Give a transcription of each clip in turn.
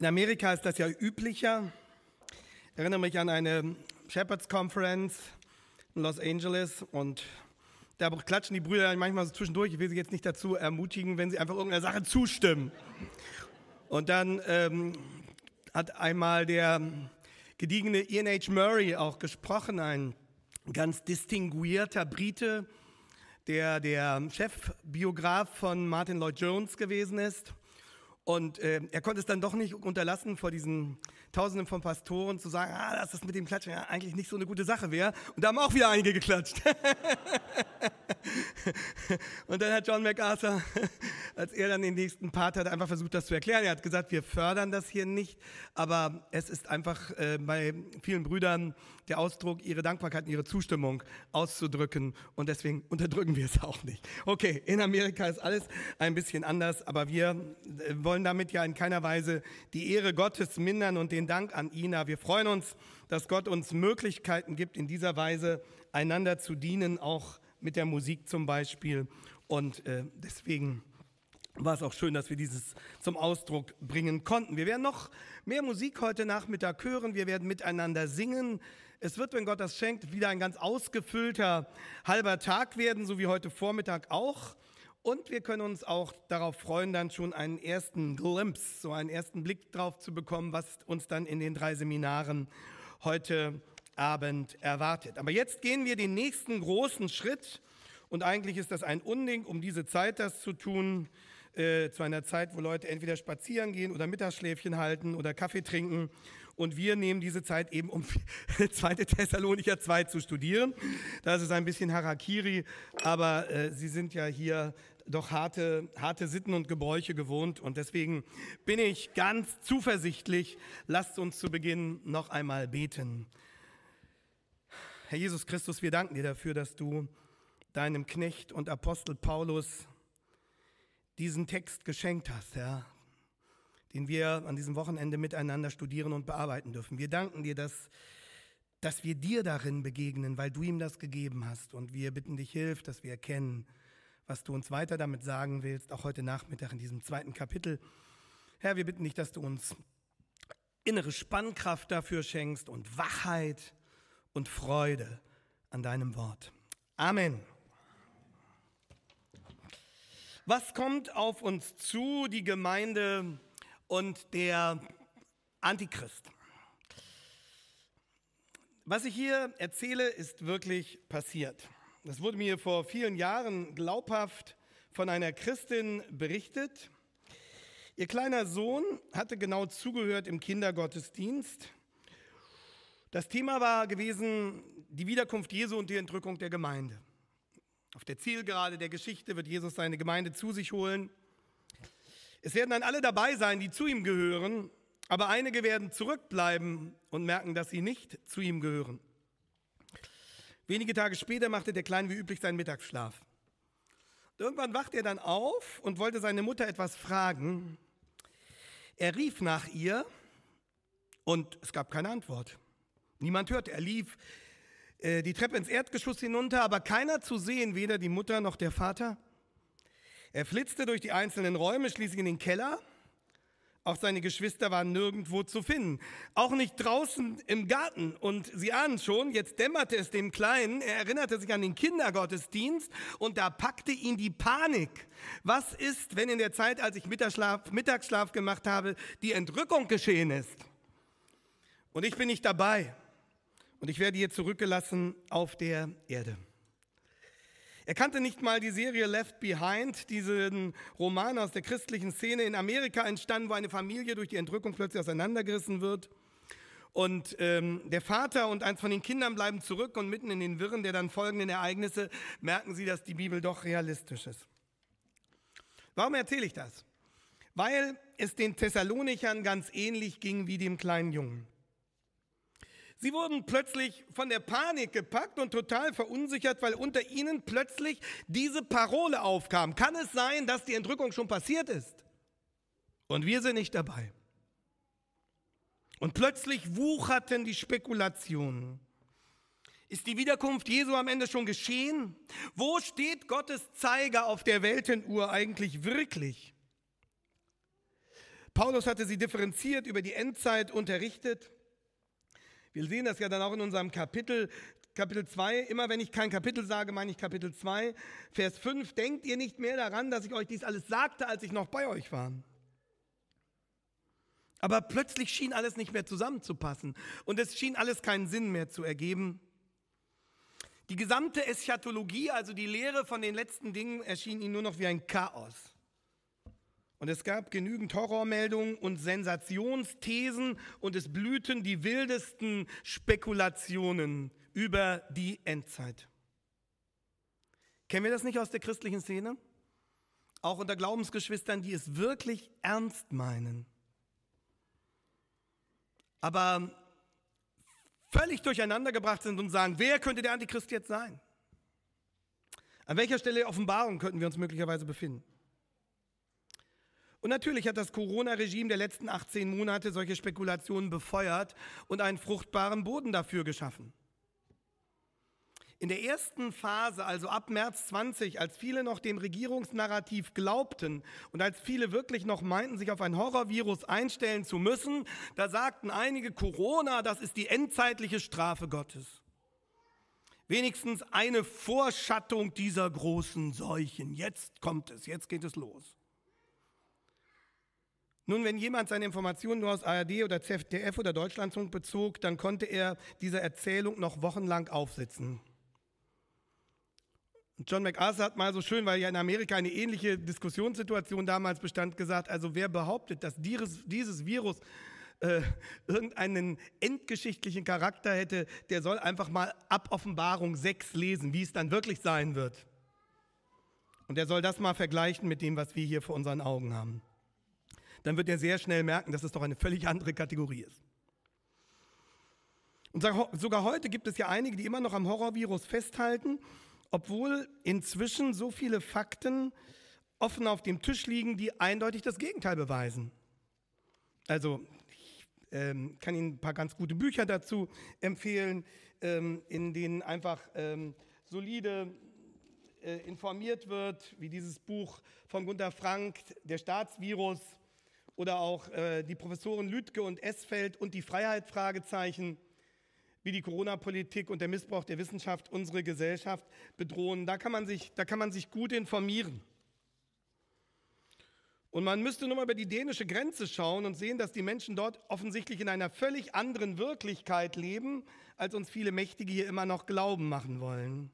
In Amerika ist das ja üblicher. Ich erinnere mich an eine Shepherds Conference in Los Angeles und da klatschen die Brüder manchmal so zwischendurch. Ich will sie jetzt nicht dazu ermutigen, wenn sie einfach irgendeiner Sache zustimmen. Und dann ähm, hat einmal der gediegene Ian H. Murray auch gesprochen, ein ganz distinguierter Brite, der der Chefbiograf von Martin Lloyd Jones gewesen ist. Und äh, er konnte es dann doch nicht unterlassen, vor diesen Tausenden von Pastoren zu sagen, ah, dass das mit dem Klatschen ja eigentlich nicht so eine gute Sache wäre. Und da haben auch wieder einige geklatscht. und dann hat John MacArthur, als er dann den nächsten Part hat, einfach versucht, das zu erklären. Er hat gesagt, wir fördern das hier nicht, aber es ist einfach äh, bei vielen Brüdern der Ausdruck, ihre Dankbarkeit und ihre Zustimmung auszudrücken. Und deswegen unterdrücken wir es auch nicht. Okay, in Amerika ist alles ein bisschen anders, aber wir äh, wollen damit ja in keiner Weise die Ehre Gottes mindern und den Dank an Ina. Wir freuen uns, dass Gott uns Möglichkeiten gibt, in dieser Weise einander zu dienen, auch mit der Musik zum Beispiel. Und äh, deswegen war es auch schön, dass wir dieses zum Ausdruck bringen konnten. Wir werden noch mehr Musik heute Nachmittag hören. Wir werden miteinander singen. Es wird, wenn Gott das schenkt, wieder ein ganz ausgefüllter halber Tag werden, so wie heute Vormittag auch. Und wir können uns auch darauf freuen, dann schon einen ersten Glimpse, so einen ersten Blick drauf zu bekommen, was uns dann in den drei Seminaren heute Abend erwartet. Aber jetzt gehen wir den nächsten großen Schritt. Und eigentlich ist das ein Unding, um diese Zeit das zu tun, äh, zu einer Zeit, wo Leute entweder spazieren gehen oder Mittagsschläfchen halten oder Kaffee trinken und wir nehmen diese Zeit eben, um 2. Thessalonicher 2 zu studieren. Das ist ein bisschen Harakiri, aber äh, Sie sind ja hier doch harte, harte Sitten und Gebräuche gewohnt und deswegen bin ich ganz zuversichtlich. Lasst uns zu Beginn noch einmal beten. Herr Jesus Christus, wir danken dir dafür, dass du deinem Knecht und Apostel Paulus diesen Text geschenkt hast, Herr, den wir an diesem Wochenende miteinander studieren und bearbeiten dürfen. Wir danken dir, dass, dass wir dir darin begegnen, weil du ihm das gegeben hast. Und wir bitten dich, hilf, dass wir erkennen, was du uns weiter damit sagen willst, auch heute Nachmittag in diesem zweiten Kapitel. Herr, wir bitten dich, dass du uns innere Spannkraft dafür schenkst und Wachheit und Freude an deinem Wort. Amen. Was kommt auf uns zu? Die Gemeinde und der Antichrist. Was ich hier erzähle, ist wirklich passiert. Das wurde mir vor vielen Jahren glaubhaft von einer Christin berichtet. Ihr kleiner Sohn hatte genau zugehört im Kindergottesdienst. Das Thema war gewesen die Wiederkunft Jesu und die Entrückung der Gemeinde. Auf der Zielgerade der Geschichte wird Jesus seine Gemeinde zu sich holen es werden dann alle dabei sein, die zu ihm gehören, aber einige werden zurückbleiben und merken, dass sie nicht zu ihm gehören. Wenige Tage später machte der Kleine wie üblich seinen Mittagsschlaf. Irgendwann wachte er dann auf und wollte seine Mutter etwas fragen. Er rief nach ihr und es gab keine Antwort. Niemand hörte. Er lief äh, die Treppe ins Erdgeschoss hinunter, aber keiner zu sehen, weder die Mutter noch der Vater. Er flitzte durch die einzelnen Räume, schließlich in den Keller. Auch seine Geschwister waren nirgendwo zu finden. Auch nicht draußen im Garten. Und Sie ahnen schon, jetzt dämmerte es dem Kleinen. Er erinnerte sich an den Kindergottesdienst und da packte ihn die Panik. Was ist, wenn in der Zeit, als ich Mittagsschlaf, Mittagsschlaf gemacht habe, die Entrückung geschehen ist? Und ich bin nicht dabei. Und ich werde hier zurückgelassen auf der Erde. Er kannte nicht mal die Serie Left Behind, diesen Roman aus der christlichen Szene in Amerika entstanden, wo eine Familie durch die Entrückung plötzlich auseinandergerissen wird. Und ähm, der Vater und eins von den Kindern bleiben zurück und mitten in den Wirren der dann folgenden Ereignisse merken sie, dass die Bibel doch realistisch ist. Warum erzähle ich das? Weil es den Thessalonichern ganz ähnlich ging wie dem kleinen Jungen. Sie wurden plötzlich von der Panik gepackt und total verunsichert, weil unter ihnen plötzlich diese Parole aufkam. Kann es sein, dass die Entrückung schon passiert ist? Und wir sind nicht dabei. Und plötzlich wucherten die Spekulationen. Ist die Wiederkunft Jesu am Ende schon geschehen? Wo steht Gottes Zeiger auf der Weltenuhr eigentlich wirklich? Paulus hatte sie differenziert über die Endzeit unterrichtet. Wir sehen das ja dann auch in unserem Kapitel, Kapitel 2. Immer wenn ich kein Kapitel sage, meine ich Kapitel 2, Vers 5. Denkt ihr nicht mehr daran, dass ich euch dies alles sagte, als ich noch bei euch war? Aber plötzlich schien alles nicht mehr zusammenzupassen und es schien alles keinen Sinn mehr zu ergeben. Die gesamte Eschatologie, also die Lehre von den letzten Dingen, erschien ihnen nur noch wie ein Chaos. Und es gab genügend Horrormeldungen und Sensationsthesen und es blühten die wildesten Spekulationen über die Endzeit. Kennen wir das nicht aus der christlichen Szene? Auch unter Glaubensgeschwistern, die es wirklich ernst meinen. Aber völlig durcheinandergebracht sind und sagen, wer könnte der Antichrist jetzt sein? An welcher Stelle der Offenbarung könnten wir uns möglicherweise befinden? Und natürlich hat das Corona-Regime der letzten 18 Monate solche Spekulationen befeuert und einen fruchtbaren Boden dafür geschaffen. In der ersten Phase, also ab März 20, als viele noch dem Regierungsnarrativ glaubten und als viele wirklich noch meinten, sich auf ein Horrorvirus einstellen zu müssen, da sagten einige, Corona, das ist die endzeitliche Strafe Gottes. Wenigstens eine Vorschattung dieser großen Seuchen. Jetzt kommt es, jetzt geht es los. Nun, wenn jemand seine Informationen nur aus ARD oder ZDF oder Deutschlandfunk bezog, dann konnte er dieser Erzählung noch wochenlang aufsitzen. John MacArthur hat mal so schön, weil ja in Amerika eine ähnliche Diskussionssituation damals bestand, gesagt, also wer behauptet, dass dieses Virus äh, irgendeinen endgeschichtlichen Charakter hätte, der soll einfach mal ab Offenbarung 6 lesen, wie es dann wirklich sein wird. Und er soll das mal vergleichen mit dem, was wir hier vor unseren Augen haben dann wird er sehr schnell merken, dass es doch eine völlig andere Kategorie ist. Und sogar heute gibt es ja einige, die immer noch am Horrorvirus festhalten, obwohl inzwischen so viele Fakten offen auf dem Tisch liegen, die eindeutig das Gegenteil beweisen. Also ähm, kann Ihnen ein paar ganz gute Bücher dazu empfehlen, ähm, in denen einfach ähm, solide äh, informiert wird, wie dieses Buch von Gunther Frank, Der Staatsvirus, oder auch äh, die Professoren Lüdke und Esfeld und die Freiheit Fragezeichen, wie die Corona-Politik und der Missbrauch der Wissenschaft unsere Gesellschaft bedrohen. Da kann man sich, da kann man sich gut informieren. Und man müsste nur mal über die dänische Grenze schauen und sehen, dass die Menschen dort offensichtlich in einer völlig anderen Wirklichkeit leben, als uns viele Mächtige hier immer noch glauben machen wollen.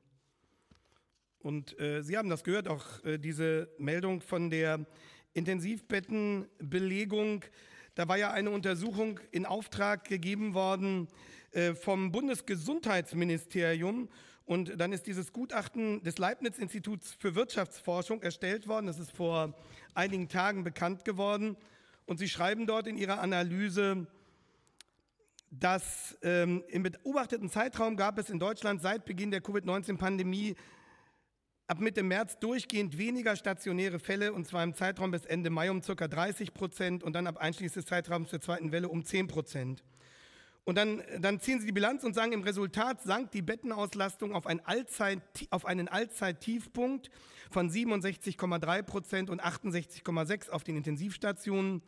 Und äh, Sie haben das gehört, auch äh, diese Meldung von der Intensivbettenbelegung. Da war ja eine Untersuchung in Auftrag gegeben worden äh, vom Bundesgesundheitsministerium. Und dann ist dieses Gutachten des Leibniz-Instituts für Wirtschaftsforschung erstellt worden. Das ist vor einigen Tagen bekannt geworden. Und Sie schreiben dort in Ihrer Analyse, dass ähm, im beobachteten Zeitraum gab es in Deutschland seit Beginn der Covid-19-Pandemie ab Mitte März durchgehend weniger stationäre Fälle und zwar im Zeitraum bis Ende Mai um ca. 30 Prozent und dann ab einschließlich des Zeitraums der zweiten Welle um 10 Prozent. Und dann, dann ziehen sie die Bilanz und sagen, im Resultat sank die Bettenauslastung auf, ein Allzeit, auf einen Allzeittiefpunkt von 67,3 Prozent und 68,6 auf den Intensivstationen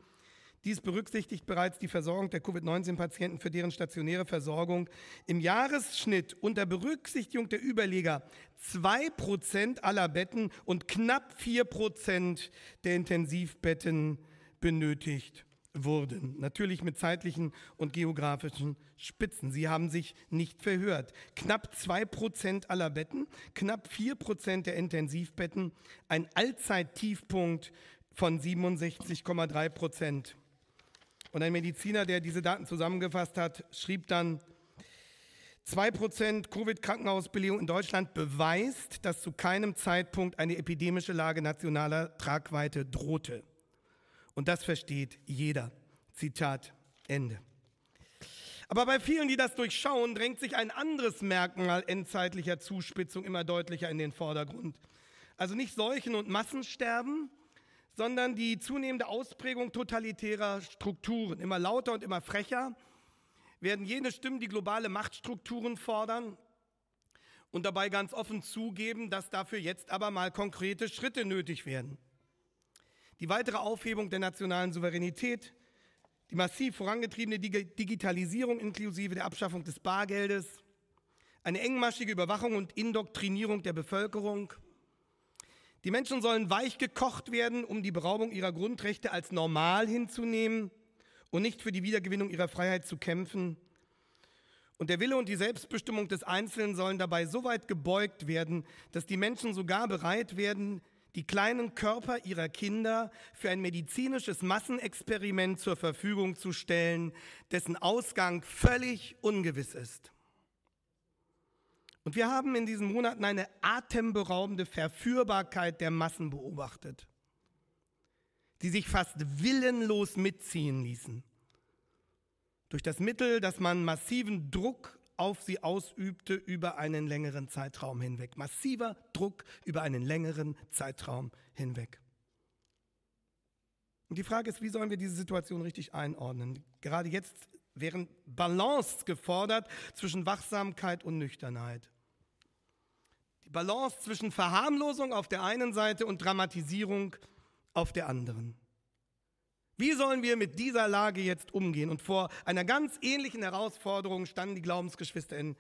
dies berücksichtigt bereits die Versorgung der Covid-19-Patienten, für deren stationäre Versorgung im Jahresschnitt unter Berücksichtigung der Überleger 2% aller Betten und knapp 4% der Intensivbetten benötigt wurden. Natürlich mit zeitlichen und geografischen Spitzen. Sie haben sich nicht verhört. Knapp 2% aller Betten, knapp 4% der Intensivbetten, ein Allzeittiefpunkt von 67,3 Prozent. Und ein Mediziner, der diese Daten zusammengefasst hat, schrieb dann, 2% Covid-Krankenhausbelegung in Deutschland beweist, dass zu keinem Zeitpunkt eine epidemische Lage nationaler Tragweite drohte. Und das versteht jeder. Zitat Ende. Aber bei vielen, die das durchschauen, drängt sich ein anderes Merkmal endzeitlicher Zuspitzung immer deutlicher in den Vordergrund. Also nicht Seuchen und Massensterben, sondern die zunehmende Ausprägung totalitärer Strukturen. Immer lauter und immer frecher werden jene Stimmen, die globale Machtstrukturen fordern und dabei ganz offen zugeben, dass dafür jetzt aber mal konkrete Schritte nötig werden. Die weitere Aufhebung der nationalen Souveränität, die massiv vorangetriebene Digitalisierung inklusive der Abschaffung des Bargeldes, eine engmaschige Überwachung und Indoktrinierung der Bevölkerung – die Menschen sollen weich gekocht werden, um die Beraubung ihrer Grundrechte als normal hinzunehmen und nicht für die Wiedergewinnung ihrer Freiheit zu kämpfen. Und der Wille und die Selbstbestimmung des Einzelnen sollen dabei so weit gebeugt werden, dass die Menschen sogar bereit werden, die kleinen Körper ihrer Kinder für ein medizinisches Massenexperiment zur Verfügung zu stellen, dessen Ausgang völlig ungewiss ist. Und wir haben in diesen Monaten eine atemberaubende Verführbarkeit der Massen beobachtet, die sich fast willenlos mitziehen ließen. Durch das Mittel, dass man massiven Druck auf sie ausübte über einen längeren Zeitraum hinweg. Massiver Druck über einen längeren Zeitraum hinweg. Und die Frage ist, wie sollen wir diese Situation richtig einordnen? Gerade jetzt wären Balance gefordert zwischen Wachsamkeit und Nüchternheit. Balance zwischen Verharmlosung auf der einen Seite und Dramatisierung auf der anderen. Wie sollen wir mit dieser Lage jetzt umgehen? Und vor einer ganz ähnlichen Herausforderung standen die Glaubensgeschwister in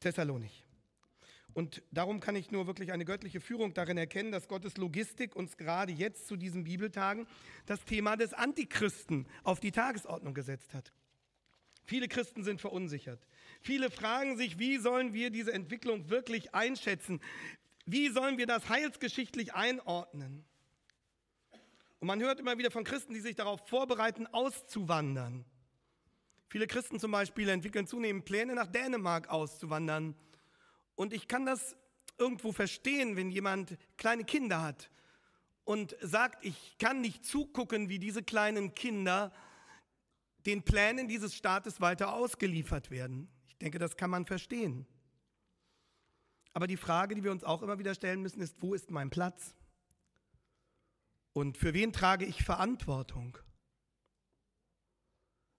Thessalonich. Und darum kann ich nur wirklich eine göttliche Führung darin erkennen, dass Gottes Logistik uns gerade jetzt zu diesen Bibeltagen das Thema des Antichristen auf die Tagesordnung gesetzt hat. Viele Christen sind verunsichert. Viele fragen sich, wie sollen wir diese Entwicklung wirklich einschätzen? Wie sollen wir das heilsgeschichtlich einordnen? Und man hört immer wieder von Christen, die sich darauf vorbereiten, auszuwandern. Viele Christen zum Beispiel entwickeln zunehmend Pläne, nach Dänemark auszuwandern. Und ich kann das irgendwo verstehen, wenn jemand kleine Kinder hat und sagt, ich kann nicht zugucken, wie diese kleinen Kinder den Plänen dieses Staates weiter ausgeliefert werden. Ich denke, das kann man verstehen. Aber die Frage, die wir uns auch immer wieder stellen müssen, ist, wo ist mein Platz? Und für wen trage ich Verantwortung?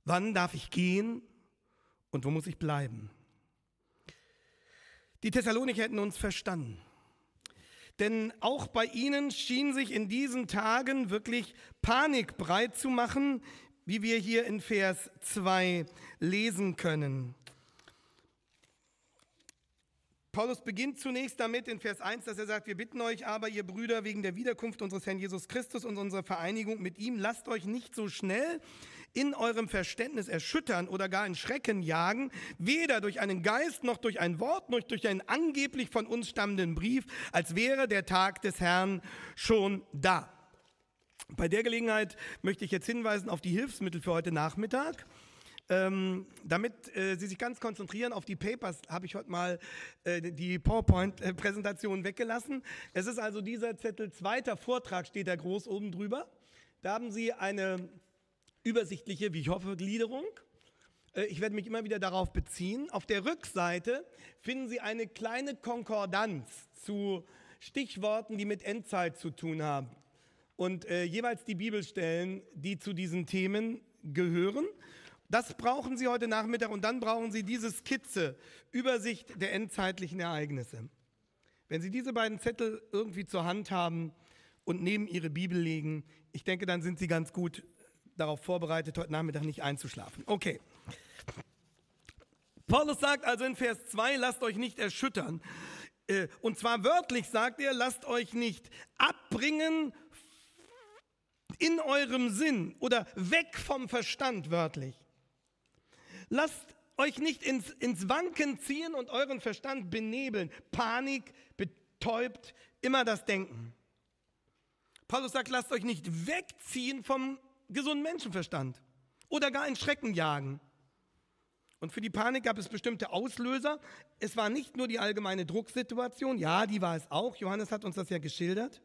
Wann darf ich gehen und wo muss ich bleiben? Die Thessaloniker hätten uns verstanden. Denn auch bei ihnen schien sich in diesen Tagen wirklich Panik breit zu machen, wie wir hier in Vers 2 lesen können. Paulus beginnt zunächst damit in Vers 1, dass er sagt, wir bitten euch aber, ihr Brüder, wegen der Wiederkunft unseres Herrn Jesus Christus und unserer Vereinigung mit ihm, lasst euch nicht so schnell in eurem Verständnis erschüttern oder gar in Schrecken jagen, weder durch einen Geist noch durch ein Wort noch durch einen angeblich von uns stammenden Brief, als wäre der Tag des Herrn schon da. Bei der Gelegenheit möchte ich jetzt hinweisen auf die Hilfsmittel für heute Nachmittag. Ähm, damit äh, Sie sich ganz konzentrieren auf die Papers, habe ich heute mal äh, die PowerPoint-Präsentation weggelassen. Es ist also dieser Zettel, zweiter Vortrag steht da groß oben drüber. Da haben Sie eine übersichtliche, wie ich hoffe, Gliederung. Äh, ich werde mich immer wieder darauf beziehen. Auf der Rückseite finden Sie eine kleine Konkordanz zu Stichworten, die mit Endzeit zu tun haben. Und äh, jeweils die Bibelstellen, die zu diesen Themen gehören. Das brauchen Sie heute Nachmittag und dann brauchen Sie diese Skizze, Übersicht der endzeitlichen Ereignisse. Wenn Sie diese beiden Zettel irgendwie zur Hand haben und neben Ihre Bibel legen, ich denke, dann sind Sie ganz gut darauf vorbereitet, heute Nachmittag nicht einzuschlafen. Okay. Paulus sagt also in Vers 2, lasst euch nicht erschüttern. Äh, und zwar wörtlich sagt er, lasst euch nicht abbringen in eurem Sinn oder weg vom Verstand wörtlich. Lasst euch nicht ins, ins Wanken ziehen und euren Verstand benebeln. Panik betäubt immer das Denken. Paulus sagt, lasst euch nicht wegziehen vom gesunden Menschenverstand oder gar in Schrecken jagen. Und für die Panik gab es bestimmte Auslöser. Es war nicht nur die allgemeine Drucksituation, ja, die war es auch. Johannes hat uns das ja geschildert.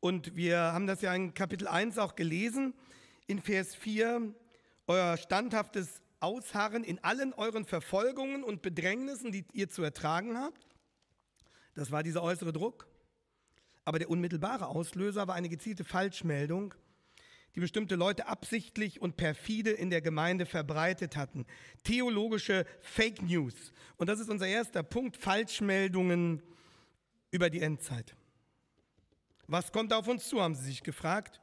Und wir haben das ja in Kapitel 1 auch gelesen, in Vers 4, euer standhaftes ausharren in allen euren Verfolgungen und Bedrängnissen, die ihr zu ertragen habt. Das war dieser äußere Druck. Aber der unmittelbare Auslöser war eine gezielte Falschmeldung, die bestimmte Leute absichtlich und perfide in der Gemeinde verbreitet hatten. Theologische Fake News. Und das ist unser erster Punkt, Falschmeldungen über die Endzeit. Was kommt auf uns zu, haben sie sich gefragt.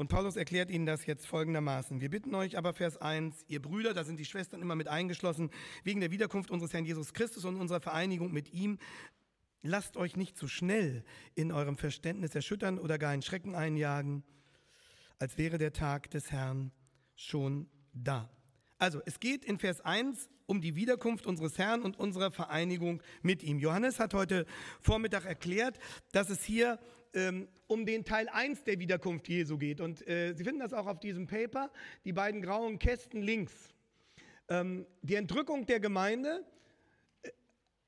Und Paulus erklärt ihnen das jetzt folgendermaßen. Wir bitten euch aber, Vers 1, ihr Brüder, da sind die Schwestern immer mit eingeschlossen, wegen der Wiederkunft unseres Herrn Jesus Christus und unserer Vereinigung mit ihm, lasst euch nicht zu schnell in eurem Verständnis erschüttern oder gar in Schrecken einjagen, als wäre der Tag des Herrn schon da. Also, es geht in Vers 1 um die Wiederkunft unseres Herrn und unserer Vereinigung mit ihm. Johannes hat heute Vormittag erklärt, dass es hier ähm, um den Teil 1 der Wiederkunft Jesu geht. Und äh, Sie finden das auch auf diesem Paper, die beiden grauen Kästen links. Ähm, die Entrückung der Gemeinde äh,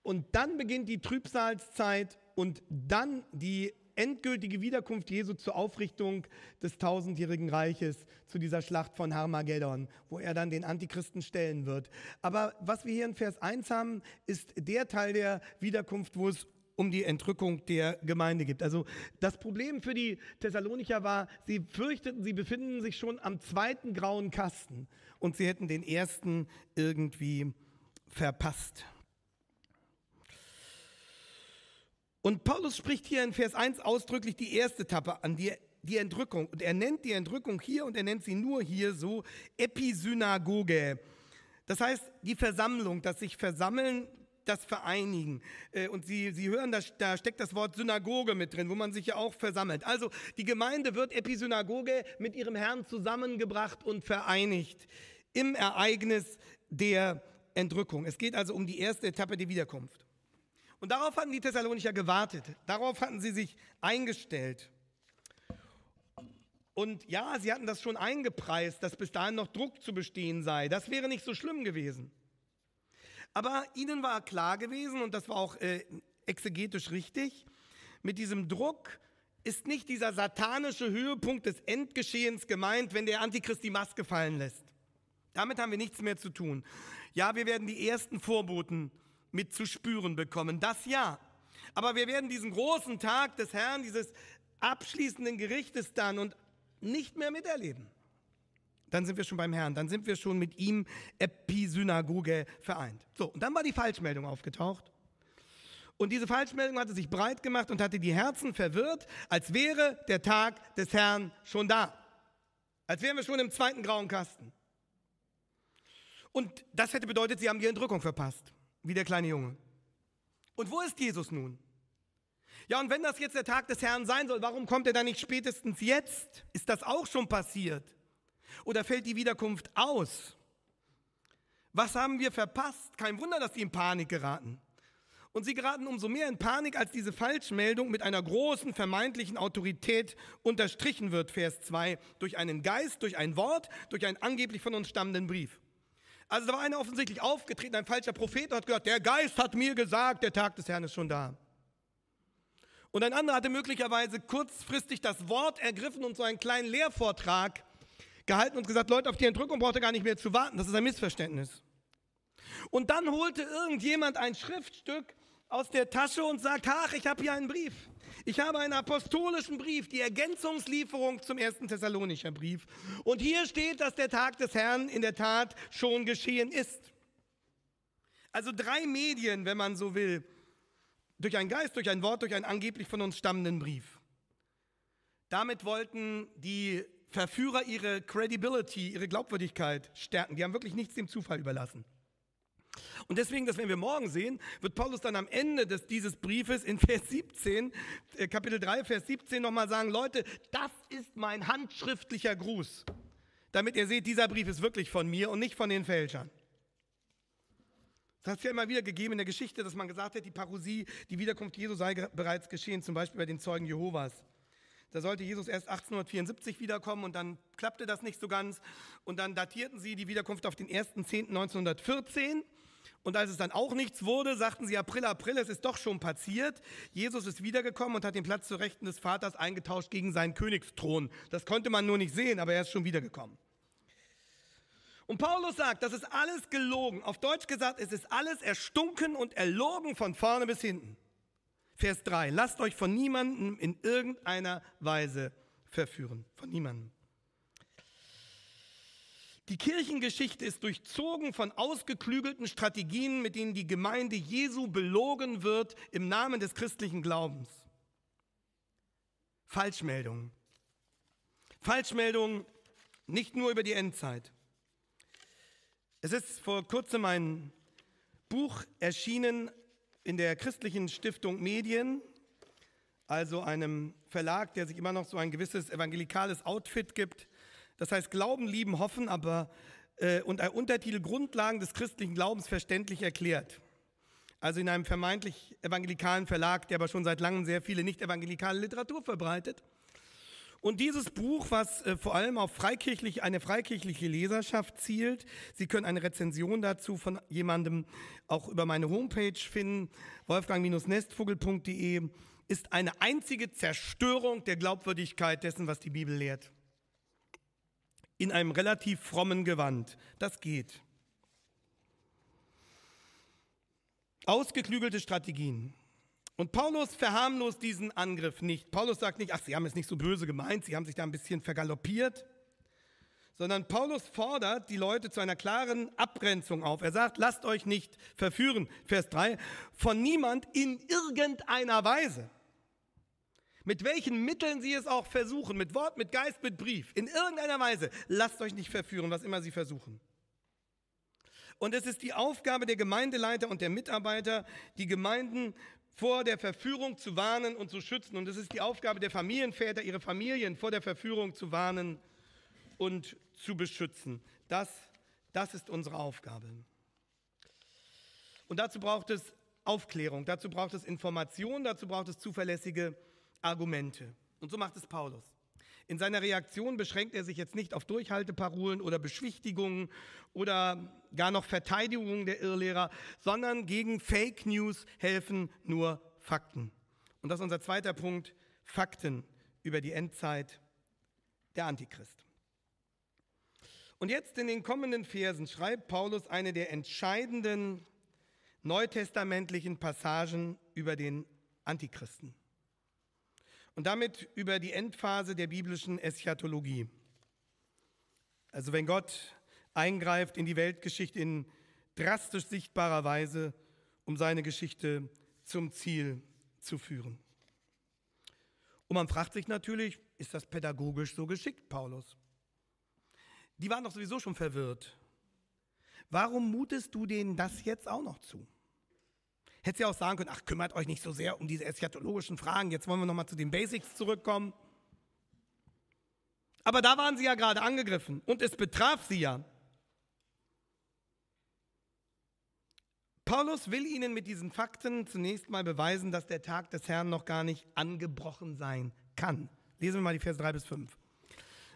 und dann beginnt die Trübsalzeit und dann die endgültige Wiederkunft Jesu zur Aufrichtung des tausendjährigen Reiches, zu dieser Schlacht von Harmageddon, wo er dann den Antichristen stellen wird. Aber was wir hier in Vers 1 haben, ist der Teil der Wiederkunft, wo es um die Entrückung der Gemeinde gibt. Also das Problem für die Thessalonicher war, sie fürchteten, sie befinden sich schon am zweiten grauen Kasten und sie hätten den ersten irgendwie verpasst. Und Paulus spricht hier in Vers 1 ausdrücklich die erste Etappe an, die, die Entrückung. Und er nennt die Entrückung hier und er nennt sie nur hier so Episynagoge. Das heißt, die Versammlung, das sich versammeln das vereinigen. Äh, und Sie, Sie hören, das, da steckt das Wort Synagoge mit drin, wo man sich ja auch versammelt. Also die Gemeinde wird Episynagoge mit ihrem Herrn zusammengebracht und vereinigt im Ereignis der Entrückung. Es geht also um die erste Etappe der Wiederkunft. Und darauf hatten die Thessalonicher gewartet. Darauf hatten sie sich eingestellt. Und ja, sie hatten das schon eingepreist, dass bis dahin noch Druck zu bestehen sei. Das wäre nicht so schlimm gewesen. Aber ihnen war klar gewesen, und das war auch äh, exegetisch richtig, mit diesem Druck ist nicht dieser satanische Höhepunkt des Endgeschehens gemeint, wenn der Antichrist die Maske fallen lässt. Damit haben wir nichts mehr zu tun. Ja, wir werden die ersten Vorboten mit zu spüren bekommen, das ja. Aber wir werden diesen großen Tag des Herrn, dieses abschließenden Gerichtes dann und nicht mehr miterleben dann sind wir schon beim Herrn, dann sind wir schon mit ihm Episynagoge vereint. So, und dann war die Falschmeldung aufgetaucht. Und diese Falschmeldung hatte sich breit gemacht und hatte die Herzen verwirrt, als wäre der Tag des Herrn schon da. Als wären wir schon im zweiten grauen Kasten. Und das hätte bedeutet, sie haben die Entrückung verpasst, wie der kleine Junge. Und wo ist Jesus nun? Ja, und wenn das jetzt der Tag des Herrn sein soll, warum kommt er dann nicht spätestens jetzt? Ist das auch schon passiert? Oder fällt die Wiederkunft aus? Was haben wir verpasst? Kein Wunder, dass sie in Panik geraten. Und sie geraten umso mehr in Panik, als diese Falschmeldung mit einer großen vermeintlichen Autorität unterstrichen wird, Vers 2, durch einen Geist, durch ein Wort, durch einen angeblich von uns stammenden Brief. Also da war einer offensichtlich aufgetreten, ein falscher Prophet, und hat gehört, der Geist hat mir gesagt, der Tag des Herrn ist schon da. Und ein anderer hatte möglicherweise kurzfristig das Wort ergriffen und so einen kleinen Lehrvortrag gehalten und gesagt, Leute, auf die Entrückung braucht ihr gar nicht mehr zu warten. Das ist ein Missverständnis. Und dann holte irgendjemand ein Schriftstück aus der Tasche und sagt, ach, ich habe hier einen Brief. Ich habe einen apostolischen Brief, die Ergänzungslieferung zum ersten Thessalonischer Brief. Und hier steht, dass der Tag des Herrn in der Tat schon geschehen ist. Also drei Medien, wenn man so will. Durch einen Geist, durch ein Wort, durch einen angeblich von uns stammenden Brief. Damit wollten die Verführer ihre Credibility, ihre Glaubwürdigkeit stärken. Die haben wirklich nichts dem Zufall überlassen. Und deswegen, das werden wir morgen sehen, wird Paulus dann am Ende des, dieses Briefes in Vers 17, äh, Kapitel 3, Vers 17 nochmal sagen, Leute, das ist mein handschriftlicher Gruß, damit ihr seht, dieser Brief ist wirklich von mir und nicht von den Fälschern. Das hat es ja immer wieder gegeben in der Geschichte, dass man gesagt hat, die Parousie, die Wiederkunft Jesu sei bereits geschehen, zum Beispiel bei den Zeugen Jehovas. Da sollte Jesus erst 1874 wiederkommen und dann klappte das nicht so ganz. Und dann datierten sie die Wiederkunft auf den 1.10.1914. Und als es dann auch nichts wurde, sagten sie April, April, es ist doch schon passiert. Jesus ist wiedergekommen und hat den Platz zu Rechten des Vaters eingetauscht gegen seinen Königsthron. Das konnte man nur nicht sehen, aber er ist schon wiedergekommen. Und Paulus sagt, das ist alles gelogen. Auf Deutsch gesagt, es ist alles erstunken und erlogen von vorne bis hinten. Vers 3. Lasst euch von niemandem in irgendeiner Weise verführen. Von niemandem. Die Kirchengeschichte ist durchzogen von ausgeklügelten Strategien, mit denen die Gemeinde Jesu belogen wird im Namen des christlichen Glaubens. Falschmeldungen. Falschmeldungen nicht nur über die Endzeit. Es ist vor kurzem ein Buch erschienen, in der christlichen Stiftung Medien, also einem Verlag, der sich immer noch so ein gewisses evangelikales Outfit gibt. Das heißt Glauben, Lieben, Hoffen, aber äh, und ein Untertitel Grundlagen des christlichen Glaubens verständlich erklärt. Also in einem vermeintlich evangelikalen Verlag, der aber schon seit langem sehr viele nicht evangelikale Literatur verbreitet. Und dieses Buch, was äh, vor allem auf freikirchlich, eine freikirchliche Leserschaft zielt, Sie können eine Rezension dazu von jemandem auch über meine Homepage finden, wolfgang-nestvogel.de, ist eine einzige Zerstörung der Glaubwürdigkeit dessen, was die Bibel lehrt. In einem relativ frommen Gewand. Das geht. Ausgeklügelte Strategien. Und Paulus verharmlost diesen Angriff nicht. Paulus sagt nicht, ach, sie haben es nicht so böse gemeint, sie haben sich da ein bisschen vergaloppiert, sondern Paulus fordert die Leute zu einer klaren Abgrenzung auf. Er sagt, lasst euch nicht verführen, Vers 3, von niemand in irgendeiner Weise. Mit welchen Mitteln sie es auch versuchen, mit Wort, mit Geist, mit Brief, in irgendeiner Weise, lasst euch nicht verführen, was immer sie versuchen. Und es ist die Aufgabe der Gemeindeleiter und der Mitarbeiter, die Gemeinden vor der Verführung zu warnen und zu schützen. Und es ist die Aufgabe der Familienväter, ihre Familien vor der Verführung zu warnen und zu beschützen. Das, das ist unsere Aufgabe. Und dazu braucht es Aufklärung, dazu braucht es Information, dazu braucht es zuverlässige Argumente. Und so macht es Paulus. In seiner Reaktion beschränkt er sich jetzt nicht auf Durchhalteparolen oder Beschwichtigungen oder gar noch Verteidigungen der Irrlehrer, sondern gegen Fake News helfen nur Fakten. Und das ist unser zweiter Punkt, Fakten über die Endzeit der Antichrist. Und jetzt in den kommenden Versen schreibt Paulus eine der entscheidenden neutestamentlichen Passagen über den Antichristen und damit über die Endphase der biblischen Eschatologie. Also wenn Gott eingreift in die Weltgeschichte in drastisch sichtbarer Weise, um seine Geschichte zum Ziel zu führen. Und man fragt sich natürlich, ist das pädagogisch so geschickt, Paulus? Die waren doch sowieso schon verwirrt. Warum mutest du denen das jetzt auch noch zu? Hätte sie auch sagen können, ach, kümmert euch nicht so sehr um diese eschatologischen Fragen, jetzt wollen wir nochmal zu den Basics zurückkommen. Aber da waren sie ja gerade angegriffen und es betraf sie ja. Paulus will ihnen mit diesen Fakten zunächst mal beweisen, dass der Tag des Herrn noch gar nicht angebrochen sein kann. Lesen wir mal die Vers 3 bis 5.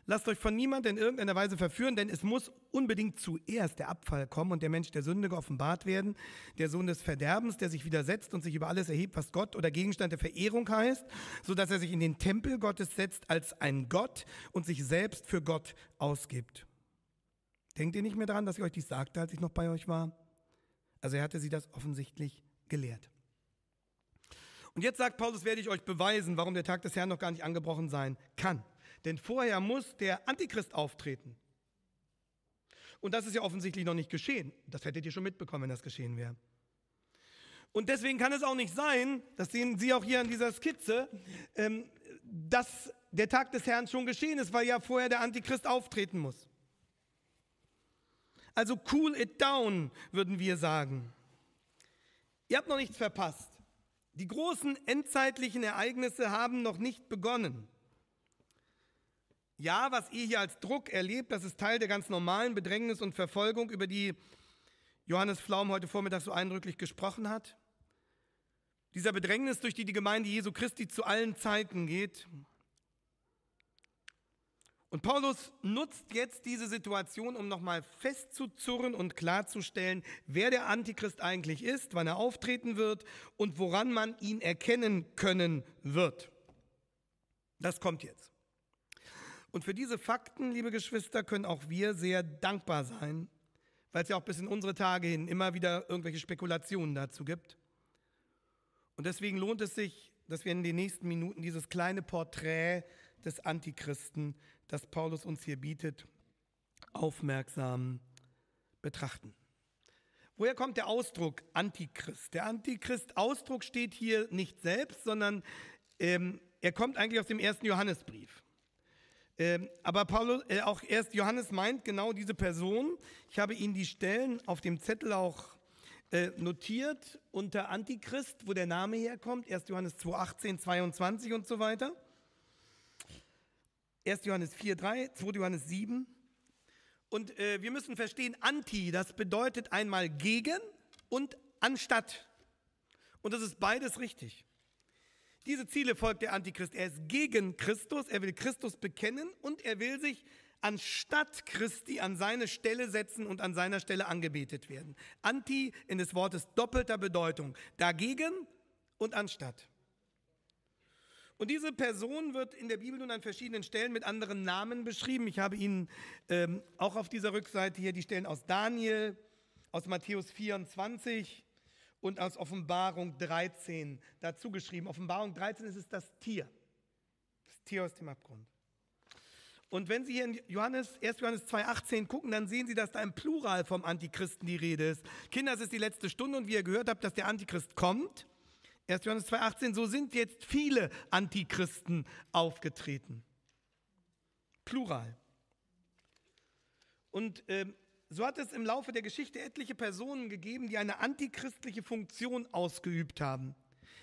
Lasst euch von niemand in irgendeiner Weise verführen, denn es muss unbedingt zuerst der Abfall kommen und der Mensch der Sünde geoffenbart werden, der Sohn des Verderbens, der sich widersetzt und sich über alles erhebt, was Gott oder Gegenstand der Verehrung heißt, so dass er sich in den Tempel Gottes setzt als ein Gott und sich selbst für Gott ausgibt. Denkt ihr nicht mehr daran, dass ich euch dies sagte, als ich noch bei euch war? Also er hatte sie das offensichtlich gelehrt. Und jetzt sagt Paulus, werde ich euch beweisen, warum der Tag des Herrn noch gar nicht angebrochen sein kann. Denn vorher muss der Antichrist auftreten. Und das ist ja offensichtlich noch nicht geschehen. Das hättet ihr schon mitbekommen, wenn das geschehen wäre. Und deswegen kann es auch nicht sein, das sehen Sie auch hier an dieser Skizze, ähm, dass der Tag des Herrn schon geschehen ist, weil ja vorher der Antichrist auftreten muss. Also cool it down, würden wir sagen. Ihr habt noch nichts verpasst. Die großen endzeitlichen Ereignisse haben noch nicht begonnen. Ja, was ihr hier als Druck erlebt, das ist Teil der ganz normalen Bedrängnis und Verfolgung, über die Johannes Pflaum heute Vormittag so eindrücklich gesprochen hat. Dieser Bedrängnis, durch die die Gemeinde Jesu Christi zu allen Zeiten geht. Und Paulus nutzt jetzt diese Situation, um nochmal festzuzurren und klarzustellen, wer der Antichrist eigentlich ist, wann er auftreten wird und woran man ihn erkennen können wird. Das kommt jetzt. Und für diese Fakten, liebe Geschwister, können auch wir sehr dankbar sein, weil es ja auch bis in unsere Tage hin immer wieder irgendwelche Spekulationen dazu gibt. Und deswegen lohnt es sich, dass wir in den nächsten Minuten dieses kleine Porträt des Antichristen, das Paulus uns hier bietet, aufmerksam betrachten. Woher kommt der Ausdruck Antichrist? Der Antichrist-Ausdruck steht hier nicht selbst, sondern ähm, er kommt eigentlich aus dem ersten Johannesbrief. Ähm, aber Paulus, äh, auch erst Johannes meint genau diese Person. Ich habe Ihnen die Stellen auf dem Zettel auch äh, notiert unter Antichrist, wo der Name herkommt. Erst Johannes 2, 18, 22 und so weiter. Erst Johannes 4, 3, 2. Johannes 7. Und äh, wir müssen verstehen, Anti, das bedeutet einmal gegen und anstatt. Und das ist beides richtig. Diese Ziele folgt der Antichrist. Er ist gegen Christus, er will Christus bekennen und er will sich anstatt Christi an seine Stelle setzen und an seiner Stelle angebetet werden. Anti in des Wortes doppelter Bedeutung. Dagegen und anstatt. Und diese Person wird in der Bibel nun an verschiedenen Stellen mit anderen Namen beschrieben. Ich habe Ihnen ähm, auch auf dieser Rückseite hier die Stellen aus Daniel, aus Matthäus 24, und aus Offenbarung 13 dazu geschrieben. Offenbarung 13 ist es das Tier. Das Tier aus dem Abgrund. Und wenn Sie hier in Johannes, 1. Johannes 2,18 gucken, dann sehen Sie, dass da im Plural vom Antichristen die Rede ist. Kinder, es ist die letzte Stunde und wie ihr gehört habt, dass der Antichrist kommt. 1. Johannes 2,18, so sind jetzt viele Antichristen aufgetreten. Plural. Und ähm, so hat es im Laufe der Geschichte etliche Personen gegeben, die eine antichristliche Funktion ausgeübt haben,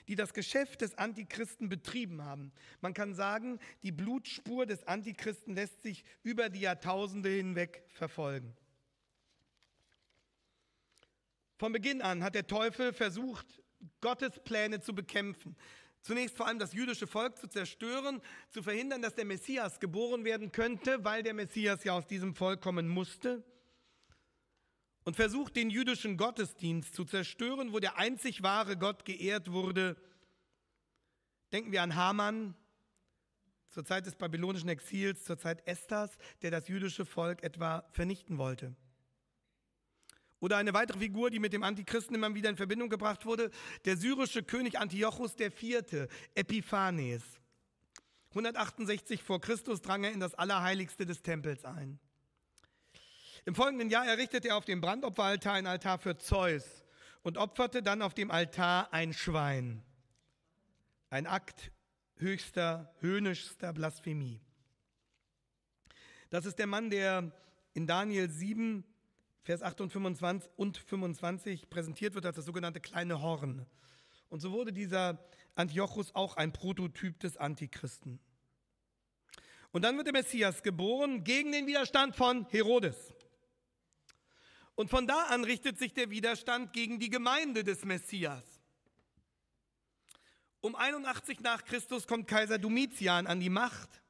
die das Geschäft des Antichristen betrieben haben. Man kann sagen, die Blutspur des Antichristen lässt sich über die Jahrtausende hinweg verfolgen. Von Beginn an hat der Teufel versucht, Gottes Pläne zu bekämpfen. Zunächst vor allem das jüdische Volk zu zerstören, zu verhindern, dass der Messias geboren werden könnte, weil der Messias ja aus diesem Volk kommen musste und versucht, den jüdischen Gottesdienst zu zerstören, wo der einzig wahre Gott geehrt wurde. Denken wir an Haman zur Zeit des babylonischen Exils, zur Zeit Esthers, der das jüdische Volk etwa vernichten wollte. Oder eine weitere Figur, die mit dem Antichristen immer wieder in Verbindung gebracht wurde, der syrische König Antiochus IV., Epiphanes. 168 vor Christus drang er in das Allerheiligste des Tempels ein. Im folgenden Jahr errichtete er auf dem Brandopferaltar einen Altar für Zeus und opferte dann auf dem Altar ein Schwein. Ein Akt höchster, höhnischster Blasphemie. Das ist der Mann, der in Daniel 7, Vers 28 und 25 präsentiert wird als das sogenannte kleine Horn. Und so wurde dieser Antiochus auch ein Prototyp des Antichristen. Und dann wird der Messias geboren gegen den Widerstand von Herodes. Und von da an richtet sich der Widerstand gegen die Gemeinde des Messias. Um 81 nach Christus kommt Kaiser Domitian an die Macht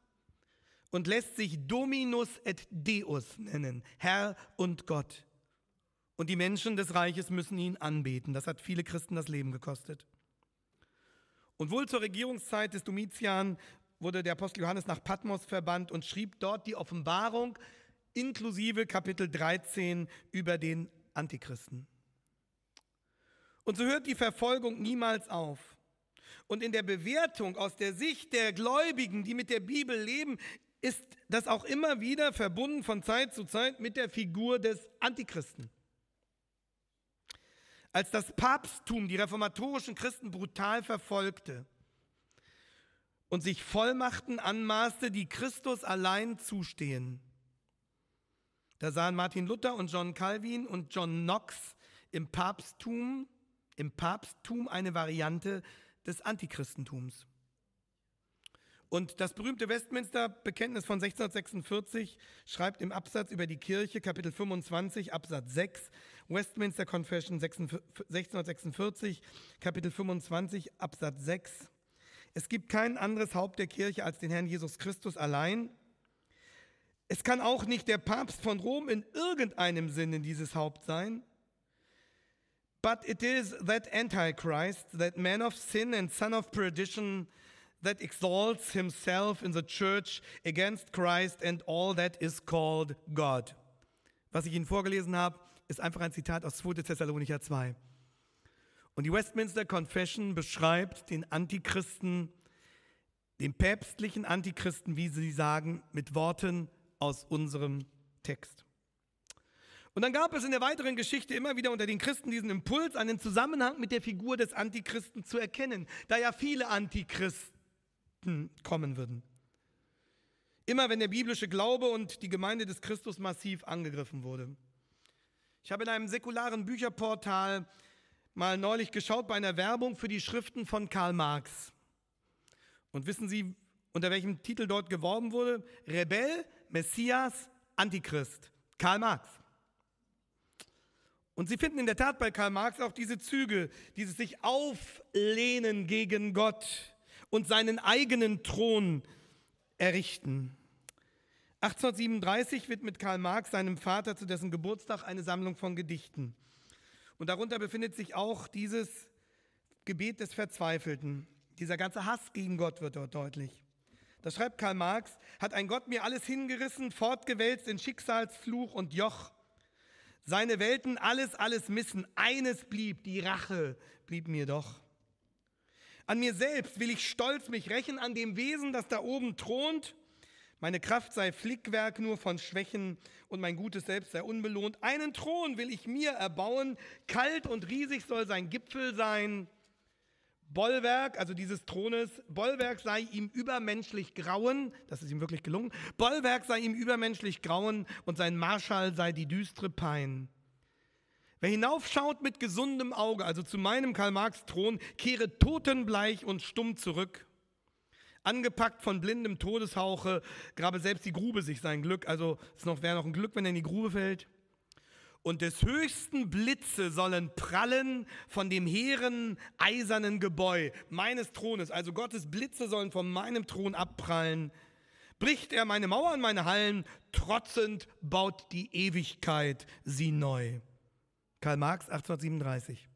und lässt sich Dominus et Deus nennen, Herr und Gott. Und die Menschen des Reiches müssen ihn anbeten. Das hat viele Christen das Leben gekostet. Und wohl zur Regierungszeit des Domitian wurde der Apostel Johannes nach Patmos verbannt und schrieb dort die Offenbarung inklusive Kapitel 13 über den Antichristen. Und so hört die Verfolgung niemals auf. Und in der Bewertung aus der Sicht der Gläubigen, die mit der Bibel leben, ist das auch immer wieder verbunden von Zeit zu Zeit mit der Figur des Antichristen. Als das Papsttum die reformatorischen Christen brutal verfolgte und sich Vollmachten anmaßte, die Christus allein zustehen, da sahen Martin Luther und John Calvin und John Knox im Papsttum, im Papsttum eine Variante des Antichristentums. Und das berühmte Westminster-Bekenntnis von 1646 schreibt im Absatz über die Kirche, Kapitel 25, Absatz 6, Westminster Confession 1646, Kapitel 25, Absatz 6. Es gibt kein anderes Haupt der Kirche als den Herrn Jesus Christus allein. Es kann auch nicht der Papst von Rom in irgendeinem Sinne dieses Haupt sein. But it is that Antichrist, that man of sin and son of perdition, that exalts himself in the church against Christ and all that is called God. Was ich Ihnen vorgelesen habe, ist einfach ein Zitat aus 2. Thessalonicher 2. Und die Westminster Confession beschreibt den Antichristen, den päpstlichen Antichristen, wie sie sagen, mit Worten, aus unserem Text. Und dann gab es in der weiteren Geschichte immer wieder unter den Christen diesen Impuls, einen Zusammenhang mit der Figur des Antichristen zu erkennen, da ja viele Antichristen kommen würden. Immer wenn der biblische Glaube und die Gemeinde des Christus massiv angegriffen wurde. Ich habe in einem säkularen Bücherportal mal neulich geschaut bei einer Werbung für die Schriften von Karl Marx. Und wissen Sie, unter welchem Titel dort geworben wurde? Rebell Messias, Antichrist, Karl Marx. Und Sie finden in der Tat bei Karl Marx auch diese Züge, dieses sich auflehnen gegen Gott und seinen eigenen Thron errichten. 1837 wird mit Karl Marx seinem Vater zu dessen Geburtstag eine Sammlung von Gedichten. Und darunter befindet sich auch dieses Gebet des Verzweifelten. Dieser ganze Hass gegen Gott wird dort deutlich das schreibt Karl Marx, hat ein Gott mir alles hingerissen, fortgewälzt in Schicksalsfluch und Joch. Seine Welten alles, alles missen, eines blieb, die Rache blieb mir doch. An mir selbst will ich stolz mich rächen, an dem Wesen, das da oben thront. Meine Kraft sei Flickwerk nur von Schwächen und mein gutes Selbst sei unbelohnt. Einen Thron will ich mir erbauen, kalt und riesig soll sein Gipfel sein. Bollwerk, also dieses Thrones, Bollwerk sei ihm übermenschlich grauen, das ist ihm wirklich gelungen, Bollwerk sei ihm übermenschlich grauen und sein Marschall sei die düstere Pein. Wer hinaufschaut mit gesundem Auge, also zu meinem Karl-Marx-Thron, kehre totenbleich und stumm zurück. Angepackt von blindem Todeshauche, grabe selbst die Grube sich sein Glück, also es noch, wäre noch ein Glück, wenn er in die Grube fällt und des höchsten Blitze sollen prallen von dem hehren eisernen Gebäu meines Thrones. Also Gottes Blitze sollen von meinem Thron abprallen. Bricht er meine Mauern, meine Hallen, trotzend baut die Ewigkeit sie neu. Karl Marx, 1837.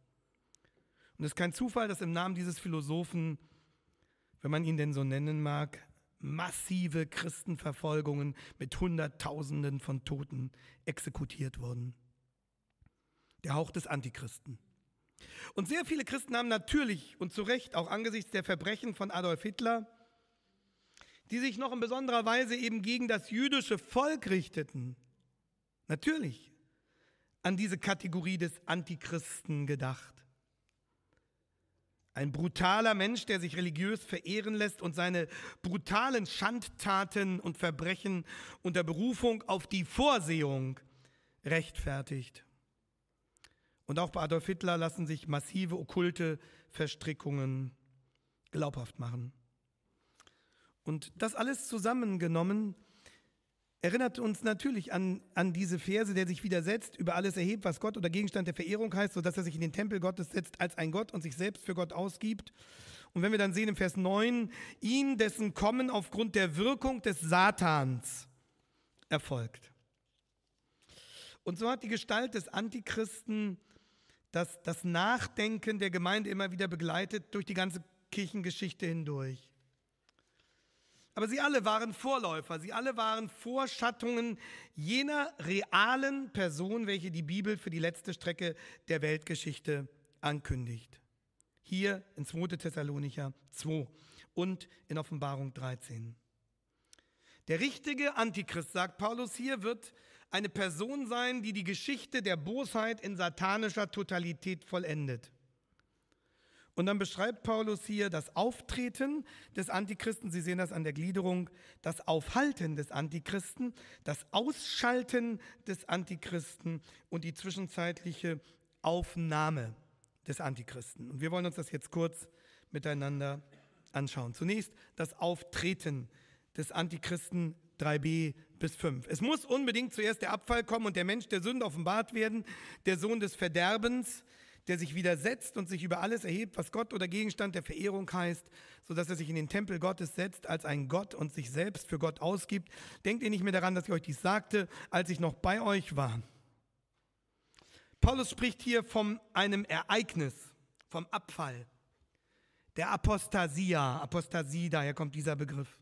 Und es ist kein Zufall, dass im Namen dieses Philosophen, wenn man ihn denn so nennen mag, massive Christenverfolgungen mit Hunderttausenden von Toten exekutiert wurden der Hauch des Antichristen. Und sehr viele Christen haben natürlich und zu Recht auch angesichts der Verbrechen von Adolf Hitler, die sich noch in besonderer Weise eben gegen das jüdische Volk richteten, natürlich an diese Kategorie des Antichristen gedacht. Ein brutaler Mensch, der sich religiös verehren lässt und seine brutalen Schandtaten und Verbrechen unter Berufung auf die Vorsehung rechtfertigt. Und auch bei Adolf Hitler lassen sich massive okkulte Verstrickungen glaubhaft machen. Und das alles zusammengenommen erinnert uns natürlich an, an diese Verse, der sich widersetzt, über alles erhebt, was Gott oder Gegenstand der Verehrung heißt, sodass er sich in den Tempel Gottes setzt als ein Gott und sich selbst für Gott ausgibt. Und wenn wir dann sehen im Vers 9, ihn, dessen Kommen aufgrund der Wirkung des Satans erfolgt. Und so hat die Gestalt des Antichristen dass das Nachdenken der Gemeinde immer wieder begleitet durch die ganze Kirchengeschichte hindurch. Aber sie alle waren Vorläufer, sie alle waren Vorschattungen jener realen Person, welche die Bibel für die letzte Strecke der Weltgeschichte ankündigt. Hier in 2. Thessalonicher 2 und in Offenbarung 13. Der richtige Antichrist, sagt Paulus hier, wird eine Person sein, die die Geschichte der Bosheit in satanischer Totalität vollendet. Und dann beschreibt Paulus hier das Auftreten des Antichristen, Sie sehen das an der Gliederung, das Aufhalten des Antichristen, das Ausschalten des Antichristen und die zwischenzeitliche Aufnahme des Antichristen. Und wir wollen uns das jetzt kurz miteinander anschauen. Zunächst das Auftreten des Antichristen 3b bis 5. Es muss unbedingt zuerst der Abfall kommen und der Mensch der Sünde offenbart werden, der Sohn des Verderbens, der sich widersetzt und sich über alles erhebt, was Gott oder Gegenstand der Verehrung heißt, so dass er sich in den Tempel Gottes setzt als ein Gott und sich selbst für Gott ausgibt. Denkt ihr nicht mehr daran, dass ich euch dies sagte, als ich noch bei euch war. Paulus spricht hier von einem Ereignis, vom Abfall, der Apostasia, Apostasie, daher kommt dieser Begriff.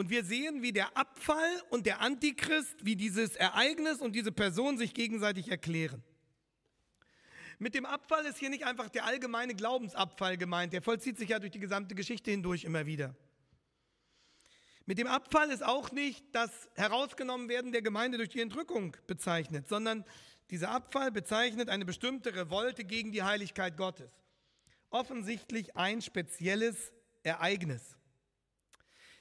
Und wir sehen, wie der Abfall und der Antichrist, wie dieses Ereignis und diese Person sich gegenseitig erklären. Mit dem Abfall ist hier nicht einfach der allgemeine Glaubensabfall gemeint, der vollzieht sich ja durch die gesamte Geschichte hindurch immer wieder. Mit dem Abfall ist auch nicht das Herausgenommenwerden der Gemeinde durch die Entrückung bezeichnet, sondern dieser Abfall bezeichnet eine bestimmte Revolte gegen die Heiligkeit Gottes. Offensichtlich ein spezielles Ereignis.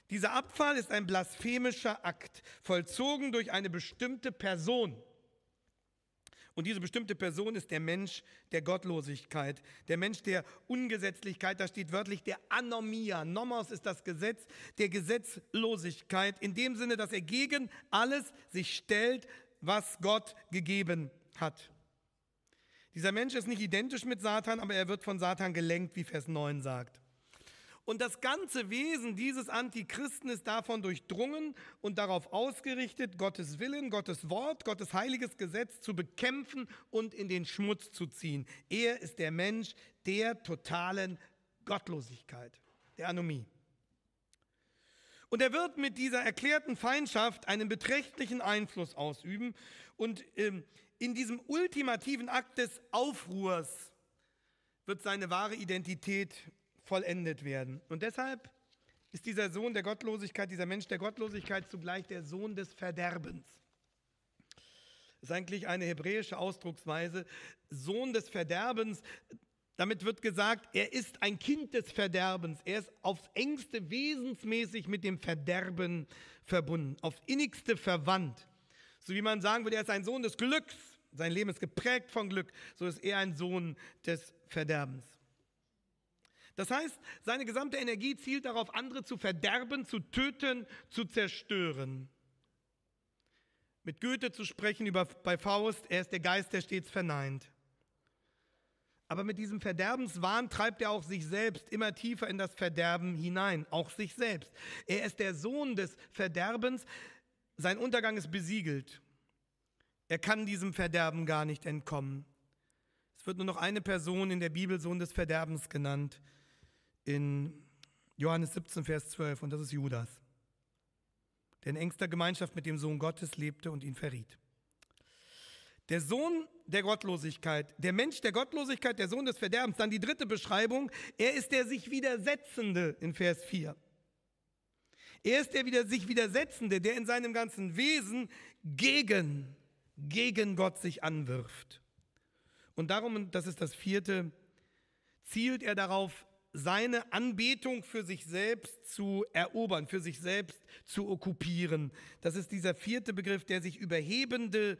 Dieser Abfall ist ein blasphemischer Akt, vollzogen durch eine bestimmte Person. Und diese bestimmte Person ist der Mensch der Gottlosigkeit, der Mensch der Ungesetzlichkeit, da steht wörtlich der Anomia. Nomos ist das Gesetz der Gesetzlosigkeit, in dem Sinne, dass er gegen alles sich stellt, was Gott gegeben hat. Dieser Mensch ist nicht identisch mit Satan, aber er wird von Satan gelenkt, wie Vers 9 sagt. Und das ganze Wesen dieses Antichristen ist davon durchdrungen und darauf ausgerichtet, Gottes Willen, Gottes Wort, Gottes heiliges Gesetz zu bekämpfen und in den Schmutz zu ziehen. Er ist der Mensch der totalen Gottlosigkeit, der Anomie. Und er wird mit dieser erklärten Feindschaft einen beträchtlichen Einfluss ausüben und ähm, in diesem ultimativen Akt des Aufruhrs wird seine wahre Identität vollendet werden. Und deshalb ist dieser Sohn der Gottlosigkeit, dieser Mensch der Gottlosigkeit zugleich der Sohn des Verderbens. Das ist eigentlich eine hebräische Ausdrucksweise. Sohn des Verderbens, damit wird gesagt, er ist ein Kind des Verderbens. Er ist aufs engste wesensmäßig mit dem Verderben verbunden, auf innigste verwandt. So wie man sagen würde, er ist ein Sohn des Glücks. Sein Leben ist geprägt von Glück. So ist er ein Sohn des Verderbens. Das heißt, seine gesamte Energie zielt darauf, andere zu verderben, zu töten, zu zerstören. Mit Goethe zu sprechen über, bei Faust, er ist der Geist, der stets verneint. Aber mit diesem Verderbenswahn treibt er auch sich selbst immer tiefer in das Verderben hinein, auch sich selbst. Er ist der Sohn des Verderbens, sein Untergang ist besiegelt. Er kann diesem Verderben gar nicht entkommen. Es wird nur noch eine Person in der Bibel Sohn des Verderbens genannt, in Johannes 17, Vers 12, und das ist Judas, der in engster Gemeinschaft mit dem Sohn Gottes lebte und ihn verriet. Der Sohn der Gottlosigkeit, der Mensch der Gottlosigkeit, der Sohn des Verderbens. Dann die dritte Beschreibung, er ist der sich Widersetzende in Vers 4. Er ist der wieder, sich Widersetzende, der in seinem ganzen Wesen gegen, gegen Gott sich anwirft. Und darum, das ist das vierte, zielt er darauf seine Anbetung für sich selbst zu erobern, für sich selbst zu okkupieren. Das ist dieser vierte Begriff, der sich überhebende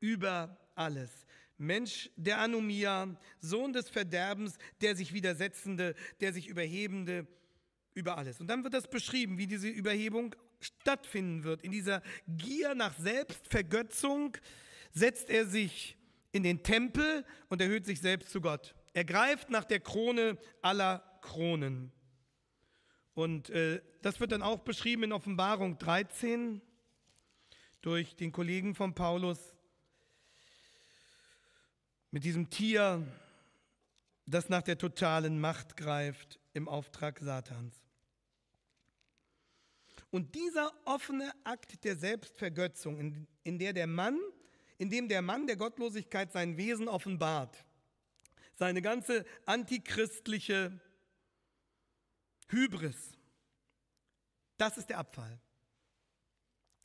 über alles. Mensch der Anomia, Sohn des Verderbens, der sich widersetzende, der sich überhebende über alles. Und dann wird das beschrieben, wie diese Überhebung stattfinden wird. In dieser Gier nach Selbstvergötzung setzt er sich in den Tempel und erhöht sich selbst zu Gott. Er greift nach der Krone aller Kronen. Und äh, das wird dann auch beschrieben in Offenbarung 13 durch den Kollegen von Paulus mit diesem Tier, das nach der totalen Macht greift im Auftrag Satans. Und dieser offene Akt der Selbstvergötzung, in, in, der der Mann, in dem der Mann der Gottlosigkeit sein Wesen offenbart, seine ganze antichristliche Hybris. Das ist der Abfall.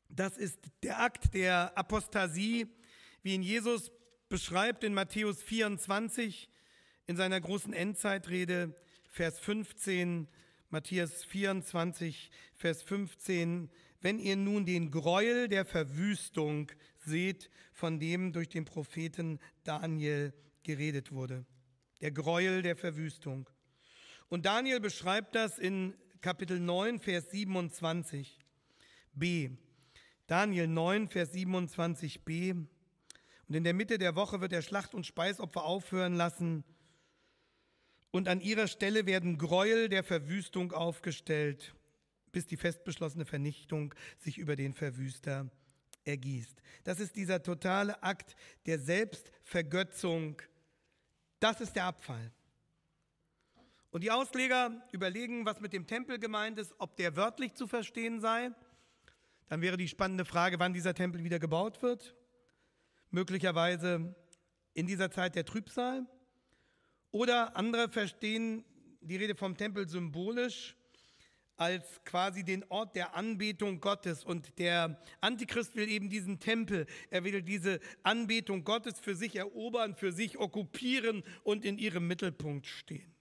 Das ist der Akt der Apostasie, wie ihn Jesus beschreibt in Matthäus 24 in seiner großen Endzeitrede, Vers 15, Matthäus 24, Vers 15. Wenn ihr nun den Gräuel der Verwüstung seht, von dem durch den Propheten Daniel geredet wurde. Der Gräuel der Verwüstung. Und Daniel beschreibt das in Kapitel 9, Vers 27b. Daniel 9, Vers 27b. Und in der Mitte der Woche wird er Schlacht- und Speisopfer aufhören lassen. Und an ihrer Stelle werden Gräuel der Verwüstung aufgestellt, bis die festbeschlossene Vernichtung sich über den Verwüster ergießt. Das ist dieser totale Akt der Selbstvergötzung. Das ist der Abfall. Und die Ausleger überlegen, was mit dem Tempel gemeint ist, ob der wörtlich zu verstehen sei. Dann wäre die spannende Frage, wann dieser Tempel wieder gebaut wird. Möglicherweise in dieser Zeit der Trübsal. Oder andere verstehen die Rede vom Tempel symbolisch als quasi den Ort der Anbetung Gottes. Und der Antichrist will eben diesen Tempel, er will diese Anbetung Gottes für sich erobern, für sich okkupieren und in ihrem Mittelpunkt stehen.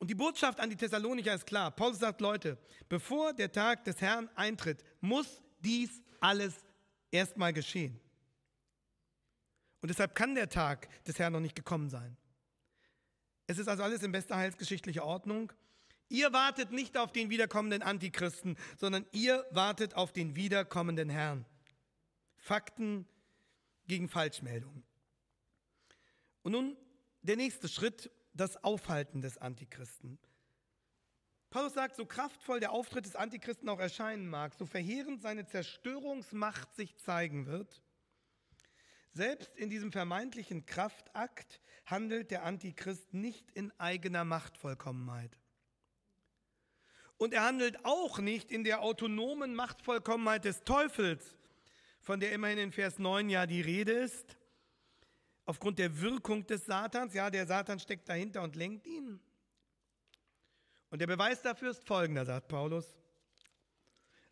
Und die Botschaft an die Thessalonicher ist klar. Paulus sagt, Leute, bevor der Tag des Herrn eintritt, muss dies alles erstmal geschehen. Und deshalb kann der Tag des Herrn noch nicht gekommen sein. Es ist also alles in bester heilsgeschichtlicher Ordnung. Ihr wartet nicht auf den wiederkommenden Antichristen, sondern ihr wartet auf den wiederkommenden Herrn. Fakten gegen Falschmeldungen. Und nun der nächste Schritt, das Aufhalten des Antichristen. Paulus sagt, so kraftvoll der Auftritt des Antichristen auch erscheinen mag, so verheerend seine Zerstörungsmacht sich zeigen wird, selbst in diesem vermeintlichen Kraftakt handelt der Antichrist nicht in eigener Machtvollkommenheit. Und er handelt auch nicht in der autonomen Machtvollkommenheit des Teufels, von der immerhin in Vers 9 ja die Rede ist, aufgrund der Wirkung des Satans. Ja, der Satan steckt dahinter und lenkt ihn. Und der Beweis dafür ist folgender, sagt Paulus.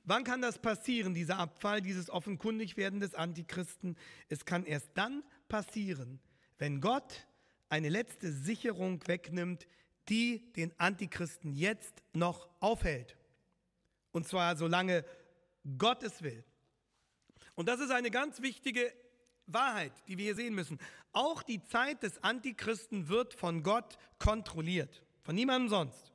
Wann kann das passieren, dieser Abfall, dieses Offenkundigwerden des Antichristen? Es kann erst dann passieren, wenn Gott eine letzte Sicherung wegnimmt, die den Antichristen jetzt noch aufhält. Und zwar solange Gott es will. Und das ist eine ganz wichtige Wahrheit, die wir hier sehen müssen. Auch die Zeit des Antichristen wird von Gott kontrolliert, von niemandem sonst.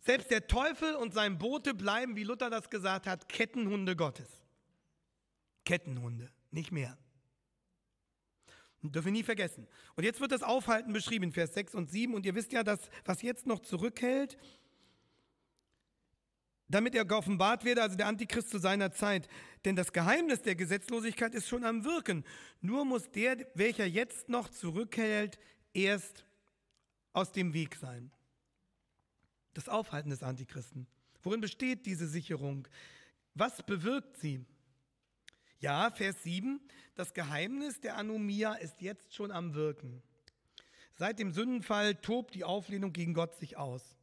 Selbst der Teufel und sein Bote bleiben, wie Luther das gesagt hat, Kettenhunde Gottes. Kettenhunde, nicht mehr. Und dürfen wir nie vergessen. Und jetzt wird das Aufhalten beschrieben, Vers 6 und 7. Und ihr wisst ja, dass was jetzt noch zurückhält, damit er geoffenbart werde, also der Antichrist zu seiner Zeit. Denn das Geheimnis der Gesetzlosigkeit ist schon am Wirken. Nur muss der, welcher jetzt noch zurückhält, erst aus dem Weg sein. Das Aufhalten des Antichristen. Worin besteht diese Sicherung? Was bewirkt sie? Ja, Vers 7, das Geheimnis der Anomia ist jetzt schon am Wirken. Seit dem Sündenfall tobt die Auflehnung gegen Gott sich aus.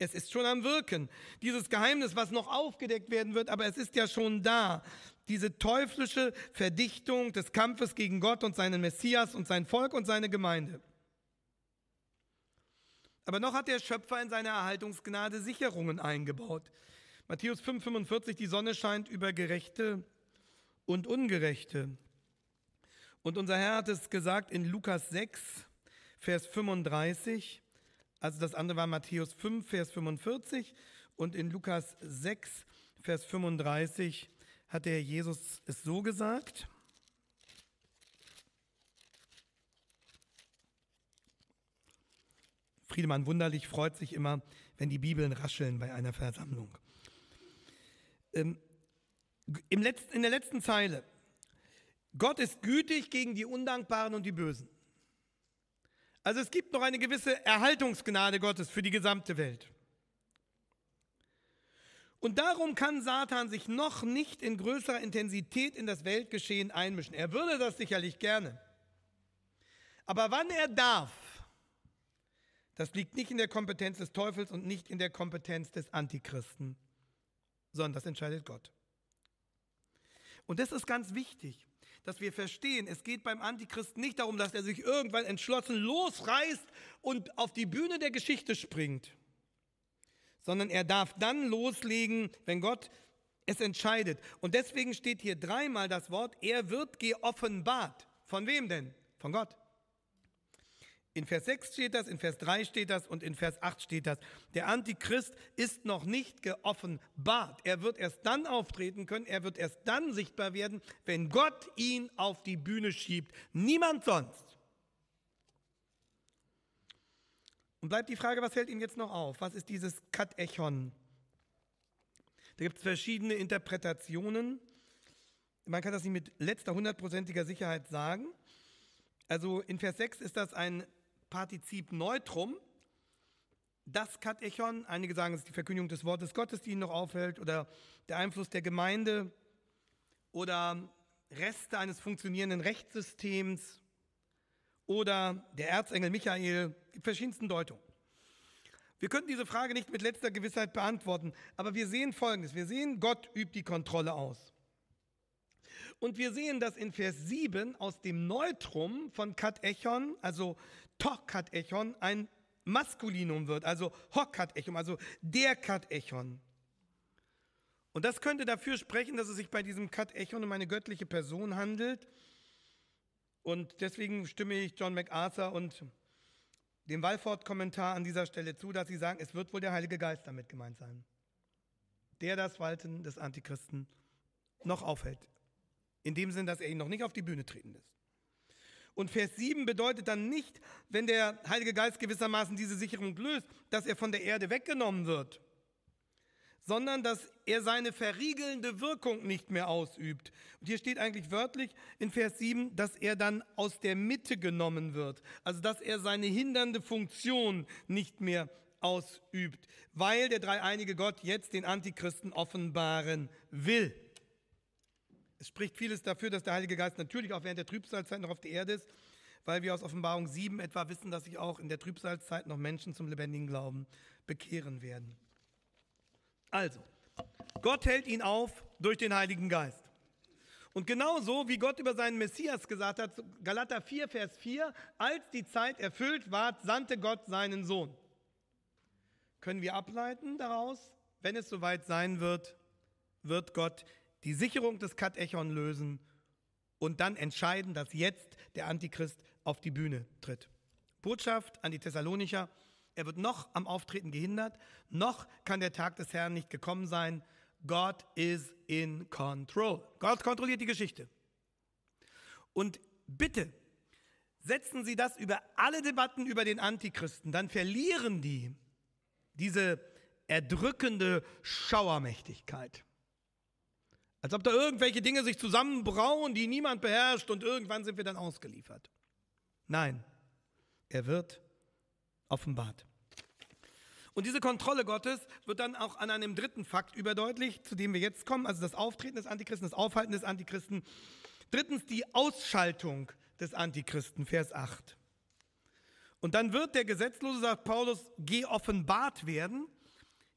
Es ist schon am Wirken. Dieses Geheimnis, was noch aufgedeckt werden wird, aber es ist ja schon da. Diese teuflische Verdichtung des Kampfes gegen Gott und seinen Messias und sein Volk und seine Gemeinde. Aber noch hat der Schöpfer in seiner Erhaltungsgnade Sicherungen eingebaut. Matthäus 5,45, die Sonne scheint über Gerechte und Ungerechte. Und unser Herr hat es gesagt in Lukas 6, Vers 35, also das andere war Matthäus 5, Vers 45 und in Lukas 6, Vers 35 hat der Herr Jesus es so gesagt. Friedemann Wunderlich freut sich immer, wenn die Bibeln rascheln bei einer Versammlung. Ähm, im letzten, in der letzten Zeile. Gott ist gütig gegen die Undankbaren und die Bösen. Also es gibt noch eine gewisse Erhaltungsgnade Gottes für die gesamte Welt. Und darum kann Satan sich noch nicht in größerer Intensität in das Weltgeschehen einmischen. Er würde das sicherlich gerne. Aber wann er darf, das liegt nicht in der Kompetenz des Teufels und nicht in der Kompetenz des Antichristen, sondern das entscheidet Gott. Und das ist ganz wichtig dass wir verstehen, es geht beim Antichristen nicht darum, dass er sich irgendwann entschlossen losreißt und auf die Bühne der Geschichte springt, sondern er darf dann loslegen, wenn Gott es entscheidet. Und deswegen steht hier dreimal das Wort, er wird geoffenbart. Von wem denn? Von Gott. In Vers 6 steht das, in Vers 3 steht das und in Vers 8 steht das. Der Antichrist ist noch nicht geoffenbart. Er wird erst dann auftreten können, er wird erst dann sichtbar werden, wenn Gott ihn auf die Bühne schiebt. Niemand sonst. Und bleibt die Frage, was hält ihn jetzt noch auf? Was ist dieses Katechon? Da gibt es verschiedene Interpretationen. Man kann das nicht mit letzter hundertprozentiger Sicherheit sagen. Also in Vers 6 ist das ein Partizip Neutrum, das Katechon, einige sagen, es ist die Verkündigung des Wortes Gottes, die ihn noch aufhält, oder der Einfluss der Gemeinde, oder Reste eines funktionierenden Rechtssystems, oder der Erzengel Michael, die verschiedensten Deutungen. Wir könnten diese Frage nicht mit letzter Gewissheit beantworten, aber wir sehen Folgendes. Wir sehen, Gott übt die Kontrolle aus. Und wir sehen, dass in Vers 7 aus dem Neutrum von Katechon, also echon ein Maskulinum wird, also echon, also der kat echon. Und das könnte dafür sprechen, dass es sich bei diesem kat echon um eine göttliche Person handelt. Und deswegen stimme ich John MacArthur und dem Walford-Kommentar an dieser Stelle zu, dass sie sagen, es wird wohl der Heilige Geist damit gemeint sein, der das Walten des Antichristen noch aufhält. In dem Sinn, dass er ihn noch nicht auf die Bühne treten lässt. Und Vers 7 bedeutet dann nicht, wenn der Heilige Geist gewissermaßen diese Sicherung löst, dass er von der Erde weggenommen wird, sondern dass er seine verriegelnde Wirkung nicht mehr ausübt. Und hier steht eigentlich wörtlich in Vers 7, dass er dann aus der Mitte genommen wird, also dass er seine hindernde Funktion nicht mehr ausübt, weil der dreieinige Gott jetzt den Antichristen offenbaren will. Es spricht vieles dafür, dass der Heilige Geist natürlich auch während der Trübsalzeit noch auf der Erde ist, weil wir aus Offenbarung 7 etwa wissen, dass sich auch in der Trübsalzeit noch Menschen zum lebendigen Glauben bekehren werden. Also, Gott hält ihn auf durch den Heiligen Geist. Und genauso wie Gott über seinen Messias gesagt hat, Galater 4, Vers 4, als die Zeit erfüllt ward, sandte Gott seinen Sohn. Können wir ableiten daraus, wenn es soweit sein wird, wird Gott die Sicherung des Katechon lösen und dann entscheiden, dass jetzt der Antichrist auf die Bühne tritt. Botschaft an die Thessalonicher, er wird noch am Auftreten gehindert, noch kann der Tag des Herrn nicht gekommen sein. Gott is in control. Gott kontrolliert die Geschichte. Und bitte, setzen Sie das über alle Debatten über den Antichristen, dann verlieren die diese erdrückende Schauermächtigkeit. Als ob da irgendwelche Dinge sich zusammenbrauen, die niemand beherrscht und irgendwann sind wir dann ausgeliefert. Nein, er wird offenbart. Und diese Kontrolle Gottes wird dann auch an einem dritten Fakt überdeutlich, zu dem wir jetzt kommen, also das Auftreten des Antichristen, das Aufhalten des Antichristen. Drittens die Ausschaltung des Antichristen, Vers 8. Und dann wird der Gesetzlose, sagt Paulus, geoffenbart werden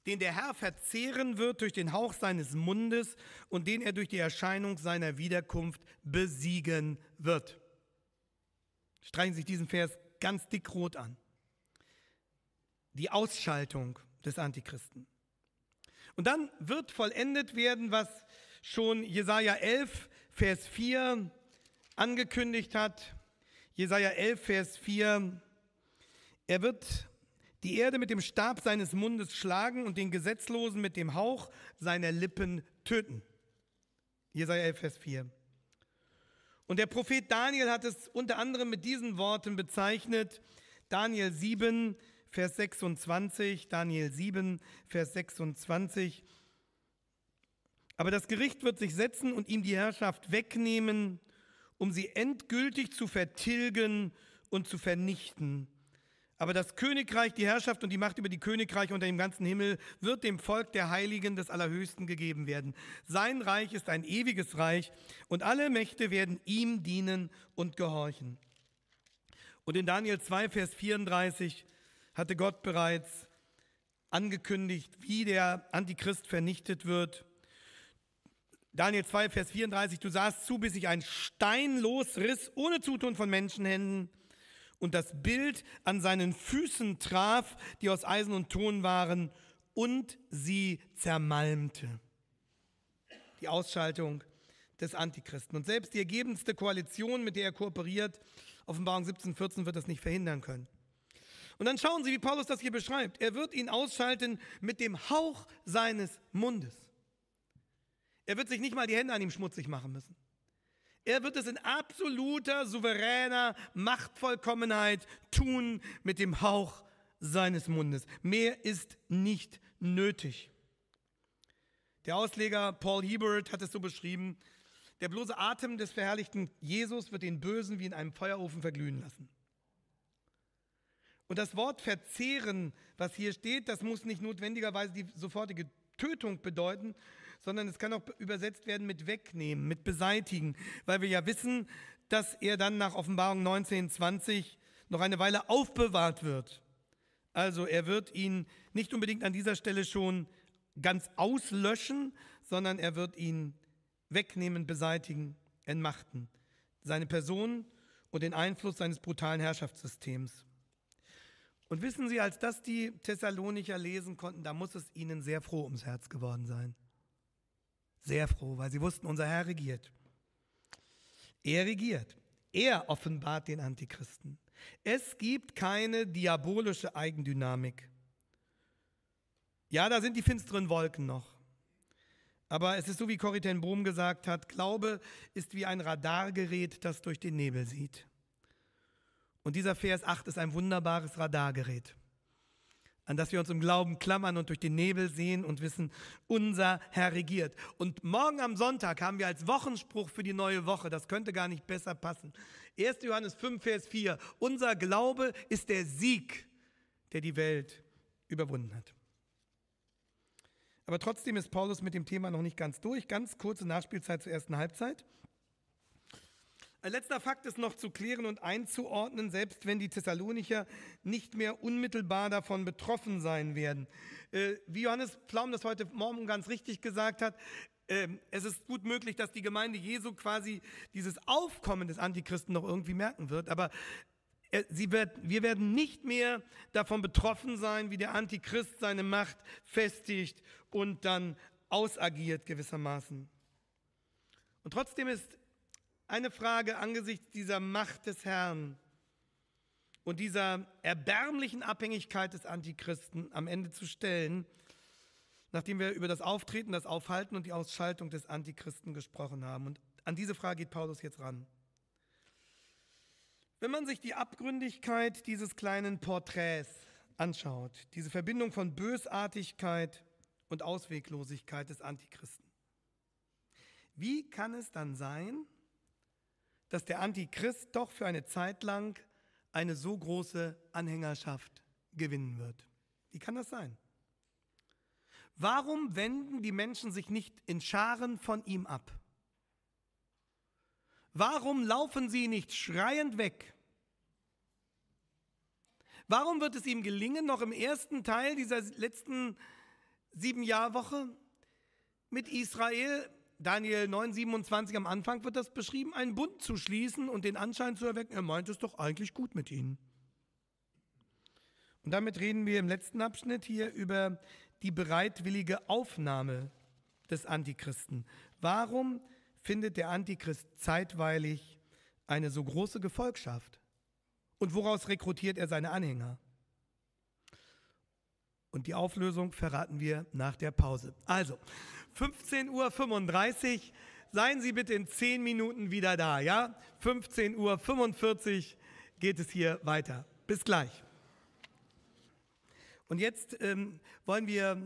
den der Herr verzehren wird durch den Hauch seines Mundes und den er durch die Erscheinung seiner Wiederkunft besiegen wird. Streichen Sie sich diesen Vers ganz dickrot an. Die Ausschaltung des Antichristen. Und dann wird vollendet werden, was schon Jesaja 11, Vers 4 angekündigt hat. Jesaja 11, Vers 4. Er wird die Erde mit dem Stab seines Mundes schlagen und den Gesetzlosen mit dem Hauch seiner Lippen töten. Jesaja 11, Vers 4. Und der Prophet Daniel hat es unter anderem mit diesen Worten bezeichnet. Daniel 7, Vers 26. Daniel 7, Vers 26. Aber das Gericht wird sich setzen und ihm die Herrschaft wegnehmen, um sie endgültig zu vertilgen und zu vernichten aber das Königreich, die Herrschaft und die Macht über die Königreiche unter dem ganzen Himmel wird dem Volk der Heiligen des Allerhöchsten gegeben werden. Sein Reich ist ein ewiges Reich und alle Mächte werden ihm dienen und gehorchen. Und in Daniel 2, Vers 34 hatte Gott bereits angekündigt, wie der Antichrist vernichtet wird. Daniel 2, Vers 34, du sahst zu, bis ich ein Stein losriss, ohne Zutun von Menschenhänden und das Bild an seinen Füßen traf, die aus Eisen und Ton waren, und sie zermalmte. Die Ausschaltung des Antichristen. Und selbst die ergebenste Koalition, mit der er kooperiert, Offenbarung 17, 14, wird das nicht verhindern können. Und dann schauen Sie, wie Paulus das hier beschreibt. Er wird ihn ausschalten mit dem Hauch seines Mundes. Er wird sich nicht mal die Hände an ihm schmutzig machen müssen. Er wird es in absoluter, souveräner Machtvollkommenheit tun mit dem Hauch seines Mundes. Mehr ist nicht nötig. Der Ausleger Paul Hebert hat es so beschrieben, der bloße Atem des verherrlichten Jesus wird den Bösen wie in einem Feuerofen verglühen lassen. Und das Wort verzehren, was hier steht, das muss nicht notwendigerweise die sofortige Tötung bedeuten, sondern es kann auch übersetzt werden mit wegnehmen, mit beseitigen, weil wir ja wissen, dass er dann nach Offenbarung 19, 20 noch eine Weile aufbewahrt wird. Also er wird ihn nicht unbedingt an dieser Stelle schon ganz auslöschen, sondern er wird ihn wegnehmen, beseitigen, entmachten. Seine Person und den Einfluss seines brutalen Herrschaftssystems. Und wissen Sie, als das die Thessalonicher lesen konnten, da muss es ihnen sehr froh ums Herz geworden sein sehr froh, weil sie wussten, unser Herr regiert. Er regiert. Er offenbart den Antichristen. Es gibt keine diabolische Eigendynamik. Ja, da sind die finsteren Wolken noch. Aber es ist so, wie Corrie Bohm gesagt hat, Glaube ist wie ein Radargerät, das durch den Nebel sieht. Und dieser Vers 8 ist ein wunderbares Radargerät an das wir uns im Glauben klammern und durch den Nebel sehen und wissen, unser Herr regiert. Und morgen am Sonntag haben wir als Wochenspruch für die neue Woche, das könnte gar nicht besser passen. 1. Johannes 5, Vers 4, unser Glaube ist der Sieg, der die Welt überwunden hat. Aber trotzdem ist Paulus mit dem Thema noch nicht ganz durch. Ganz kurze Nachspielzeit zur ersten Halbzeit. Ein letzter Fakt ist noch zu klären und einzuordnen, selbst wenn die Thessalonicher nicht mehr unmittelbar davon betroffen sein werden. Äh, wie Johannes Plaum das heute Morgen ganz richtig gesagt hat, äh, es ist gut möglich, dass die Gemeinde Jesu quasi dieses Aufkommen des Antichristen noch irgendwie merken wird, aber äh, wird, wir werden nicht mehr davon betroffen sein, wie der Antichrist seine Macht festigt und dann ausagiert gewissermaßen. Und trotzdem ist eine Frage angesichts dieser Macht des Herrn und dieser erbärmlichen Abhängigkeit des Antichristen am Ende zu stellen, nachdem wir über das Auftreten, das Aufhalten und die Ausschaltung des Antichristen gesprochen haben. Und an diese Frage geht Paulus jetzt ran. Wenn man sich die Abgründigkeit dieses kleinen Porträts anschaut, diese Verbindung von Bösartigkeit und Ausweglosigkeit des Antichristen, wie kann es dann sein, dass der Antichrist doch für eine Zeit lang eine so große Anhängerschaft gewinnen wird. Wie kann das sein? Warum wenden die Menschen sich nicht in Scharen von ihm ab? Warum laufen sie nicht schreiend weg? Warum wird es ihm gelingen, noch im ersten Teil dieser letzten sieben Jahrwoche mit Israel Daniel 927 am Anfang wird das beschrieben, einen Bund zu schließen und den Anschein zu erwecken, er meint es doch eigentlich gut mit ihnen. Und damit reden wir im letzten Abschnitt hier über die bereitwillige Aufnahme des Antichristen. Warum findet der Antichrist zeitweilig eine so große Gefolgschaft? Und woraus rekrutiert er seine Anhänger? Und die Auflösung verraten wir nach der Pause. Also, 15.35 Uhr. Seien Sie bitte in 10 Minuten wieder da, ja? 15.45 Uhr geht es hier weiter. Bis gleich. Und jetzt ähm, wollen wir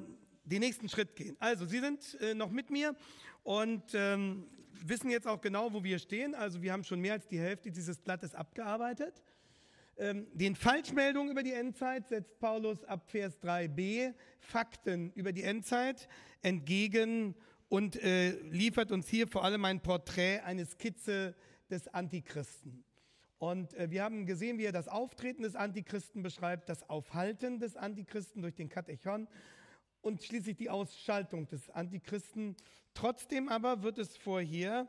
den nächsten Schritt gehen. Also, Sie sind äh, noch mit mir und ähm, wissen jetzt auch genau, wo wir stehen. Also, wir haben schon mehr als die Hälfte dieses Blattes abgearbeitet. Ähm, den Falschmeldungen über die Endzeit setzt Paulus ab Vers 3b Fakten über die Endzeit entgegen und äh, liefert uns hier vor allem ein Porträt, eine Skizze des Antichristen. Und äh, wir haben gesehen, wie er das Auftreten des Antichristen beschreibt, das Aufhalten des Antichristen durch den Katechon und schließlich die Ausschaltung des Antichristen. Trotzdem aber wird es vorher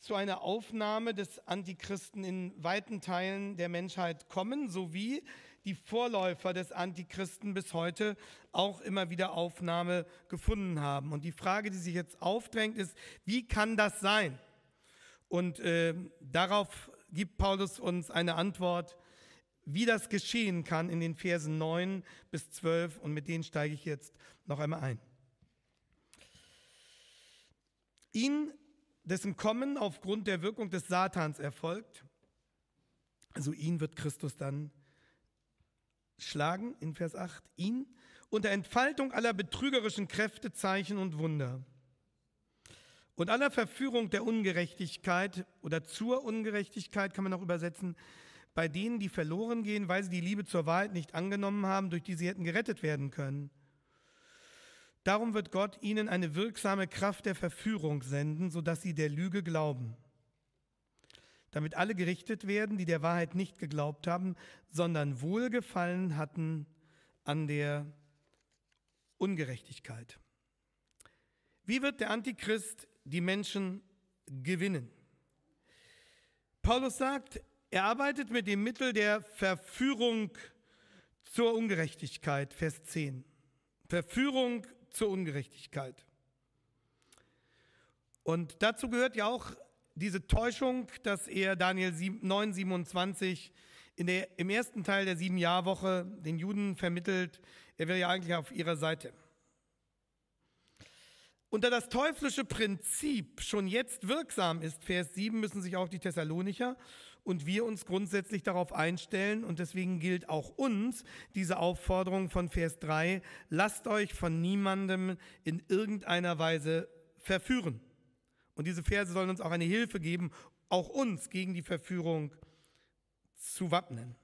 zu einer Aufnahme des Antichristen in weiten Teilen der Menschheit kommen, sowie die Vorläufer des Antichristen bis heute auch immer wieder Aufnahme gefunden haben. Und die Frage, die sich jetzt aufdrängt, ist, wie kann das sein? Und äh, darauf gibt Paulus uns eine Antwort, wie das geschehen kann in den Versen 9 bis 12 und mit denen steige ich jetzt noch einmal ein. Ihn dessen Kommen aufgrund der Wirkung des Satans erfolgt, also ihn wird Christus dann schlagen, in Vers 8, ihn, unter Entfaltung aller betrügerischen Kräfte, Zeichen und Wunder und aller Verführung der Ungerechtigkeit oder zur Ungerechtigkeit kann man auch übersetzen, bei denen, die verloren gehen, weil sie die Liebe zur Wahrheit nicht angenommen haben, durch die sie hätten gerettet werden können. Darum wird Gott ihnen eine wirksame Kraft der Verführung senden, sodass sie der Lüge glauben. Damit alle gerichtet werden, die der Wahrheit nicht geglaubt haben, sondern Wohlgefallen hatten an der Ungerechtigkeit. Wie wird der Antichrist die Menschen gewinnen? Paulus sagt, er arbeitet mit dem Mittel der Verführung zur Ungerechtigkeit, Vers 10. Verführung zur Ungerechtigkeit. Und dazu gehört ja auch diese Täuschung, dass er Daniel 9, 27 in der, im ersten Teil der sieben Jahr den Juden vermittelt, er wäre ja eigentlich auf ihrer Seite. Unter das teuflische Prinzip schon jetzt wirksam ist, Vers 7, müssen sich auch die Thessalonicher und wir uns grundsätzlich darauf einstellen und deswegen gilt auch uns diese Aufforderung von Vers 3, lasst euch von niemandem in irgendeiner Weise verführen. Und diese Verse sollen uns auch eine Hilfe geben, auch uns gegen die Verführung zu wappnen.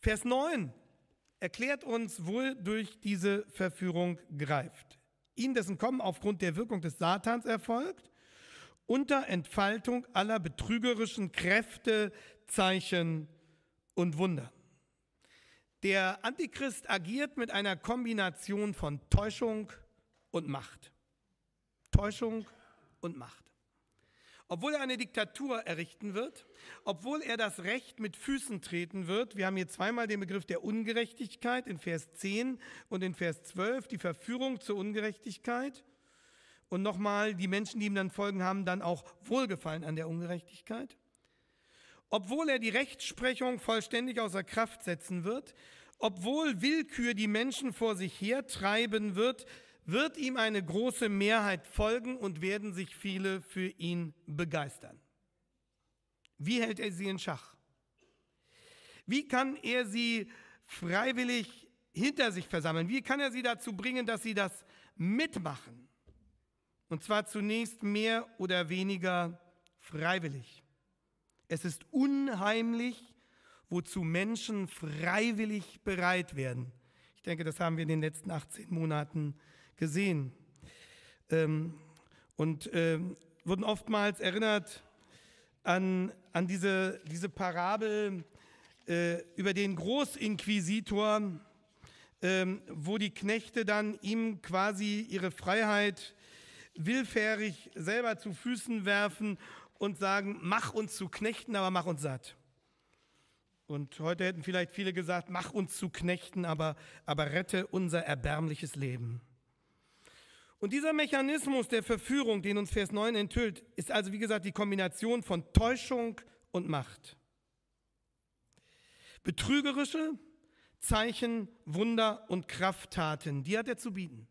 Vers 9 erklärt uns, wo durch diese Verführung greift. Ihnen dessen Kommen aufgrund der Wirkung des Satans erfolgt unter Entfaltung aller betrügerischen Kräfte, Zeichen und Wunder. Der Antichrist agiert mit einer Kombination von Täuschung und Macht. Täuschung und Macht. Obwohl er eine Diktatur errichten wird, obwohl er das Recht mit Füßen treten wird, wir haben hier zweimal den Begriff der Ungerechtigkeit in Vers 10 und in Vers 12, die Verführung zur Ungerechtigkeit, und nochmal die Menschen, die ihm dann folgen, haben dann auch Wohlgefallen an der Ungerechtigkeit. Obwohl er die Rechtsprechung vollständig außer Kraft setzen wird, obwohl Willkür die Menschen vor sich her treiben wird, wird ihm eine große Mehrheit folgen und werden sich viele für ihn begeistern. Wie hält er sie in Schach? Wie kann er sie freiwillig hinter sich versammeln? Wie kann er sie dazu bringen, dass sie das mitmachen? Und zwar zunächst mehr oder weniger freiwillig. Es ist unheimlich, wozu Menschen freiwillig bereit werden. Ich denke, das haben wir in den letzten 18 Monaten gesehen. Ähm, und ähm, wurden oftmals erinnert an, an diese, diese Parabel äh, über den Großinquisitor, ähm, wo die Knechte dann ihm quasi ihre Freiheit willfährig selber zu Füßen werfen und sagen, mach uns zu Knechten, aber mach uns satt. Und heute hätten vielleicht viele gesagt, mach uns zu Knechten, aber, aber rette unser erbärmliches Leben. Und dieser Mechanismus der Verführung, den uns Vers 9 enthüllt, ist also wie gesagt die Kombination von Täuschung und Macht. Betrügerische Zeichen, Wunder und Krafttaten, die hat er zu bieten.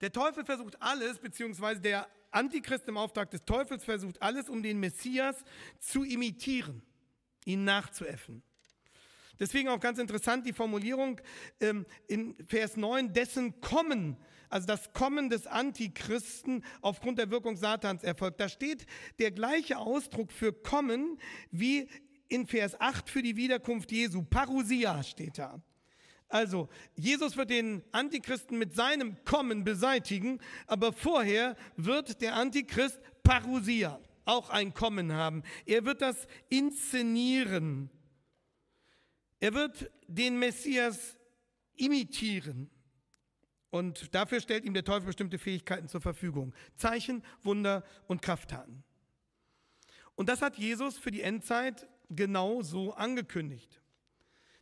Der Teufel versucht alles, beziehungsweise der Antichrist im Auftrag des Teufels versucht alles, um den Messias zu imitieren, ihn nachzuäffen. Deswegen auch ganz interessant die Formulierung ähm, in Vers 9, dessen Kommen, also das Kommen des Antichristen aufgrund der Wirkung Satans erfolgt. Da steht der gleiche Ausdruck für Kommen wie in Vers 8 für die Wiederkunft Jesu. Parousia steht da. Also, Jesus wird den Antichristen mit seinem Kommen beseitigen, aber vorher wird der Antichrist Parousia, auch ein Kommen haben. Er wird das inszenieren. Er wird den Messias imitieren. Und dafür stellt ihm der Teufel bestimmte Fähigkeiten zur Verfügung. Zeichen, Wunder und Krafttaten. Und das hat Jesus für die Endzeit genau so angekündigt.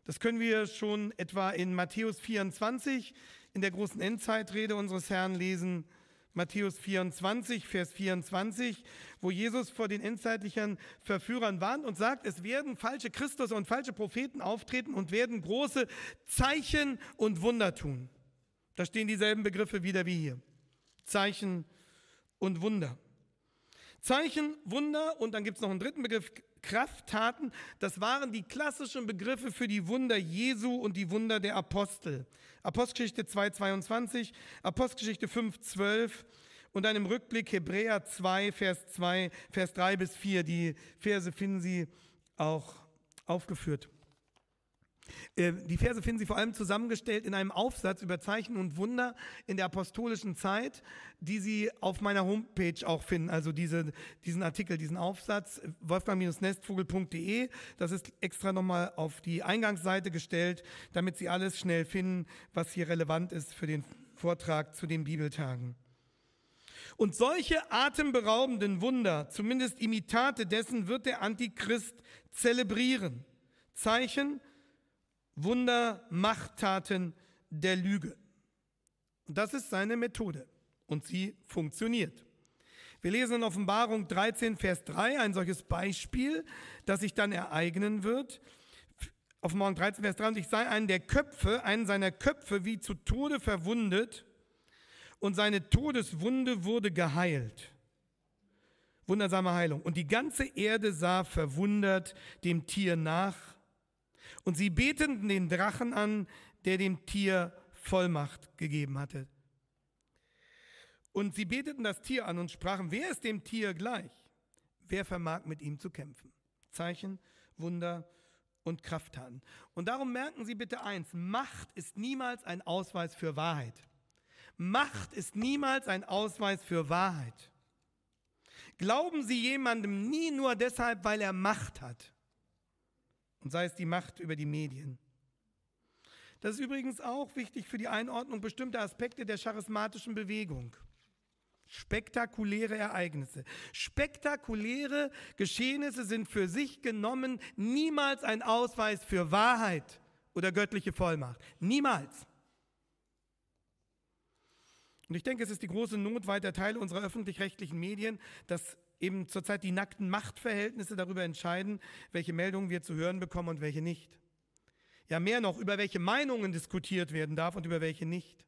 Das können wir schon etwa in Matthäus 24 in der großen Endzeitrede unseres Herrn lesen. Matthäus 24, Vers 24, wo Jesus vor den endzeitlichen Verführern warnt und sagt, es werden falsche Christus und falsche Propheten auftreten und werden große Zeichen und Wunder tun. Da stehen dieselben Begriffe wieder wie hier. Zeichen und Wunder. Zeichen, Wunder und dann gibt es noch einen dritten Begriff, Krafttaten, das waren die klassischen Begriffe für die Wunder Jesu und die Wunder der Apostel. Apostelgeschichte 2,22, Apostelgeschichte 5,12 und dann im Rückblick Hebräer 2, Vers 2, Vers 3 bis 4. Die Verse finden Sie auch aufgeführt. Äh, die Verse finden Sie vor allem zusammengestellt in einem Aufsatz über Zeichen und Wunder in der apostolischen Zeit, die Sie auf meiner Homepage auch finden. Also diese, diesen Artikel, diesen Aufsatz, äh, wolfgang-nestvogel.de. Das ist extra nochmal auf die Eingangsseite gestellt, damit Sie alles schnell finden, was hier relevant ist für den Vortrag zu den Bibeltagen. Und solche atemberaubenden Wunder, zumindest Imitate dessen, wird der Antichrist zelebrieren. Zeichen, Wundermachttaten der Lüge. Das ist seine Methode und sie funktioniert. Wir lesen in Offenbarung 13, Vers 3 ein solches Beispiel, das sich dann ereignen wird. Offenbarung 13, Vers 3, und ich sei einen der Köpfe, einen seiner Köpfe wie zu Tode verwundet und seine Todeswunde wurde geheilt. Wundersame Heilung. Und die ganze Erde sah verwundert dem Tier nach und sie beteten den Drachen an, der dem Tier Vollmacht gegeben hatte. Und sie beteten das Tier an und sprachen, wer ist dem Tier gleich? Wer vermag mit ihm zu kämpfen? Zeichen, Wunder und Krafttaten. Und darum merken Sie bitte eins, Macht ist niemals ein Ausweis für Wahrheit. Macht ist niemals ein Ausweis für Wahrheit. Glauben Sie jemandem nie nur deshalb, weil er Macht hat und sei es die Macht über die Medien. Das ist übrigens auch wichtig für die Einordnung bestimmter Aspekte der charismatischen Bewegung. Spektakuläre Ereignisse. Spektakuläre Geschehnisse sind für sich genommen niemals ein Ausweis für Wahrheit oder göttliche Vollmacht. Niemals. Und ich denke, es ist die große Not weiter Teile unserer öffentlich-rechtlichen Medien, dass eben zurzeit die nackten Machtverhältnisse darüber entscheiden, welche Meldungen wir zu hören bekommen und welche nicht. Ja, mehr noch, über welche Meinungen diskutiert werden darf und über welche nicht.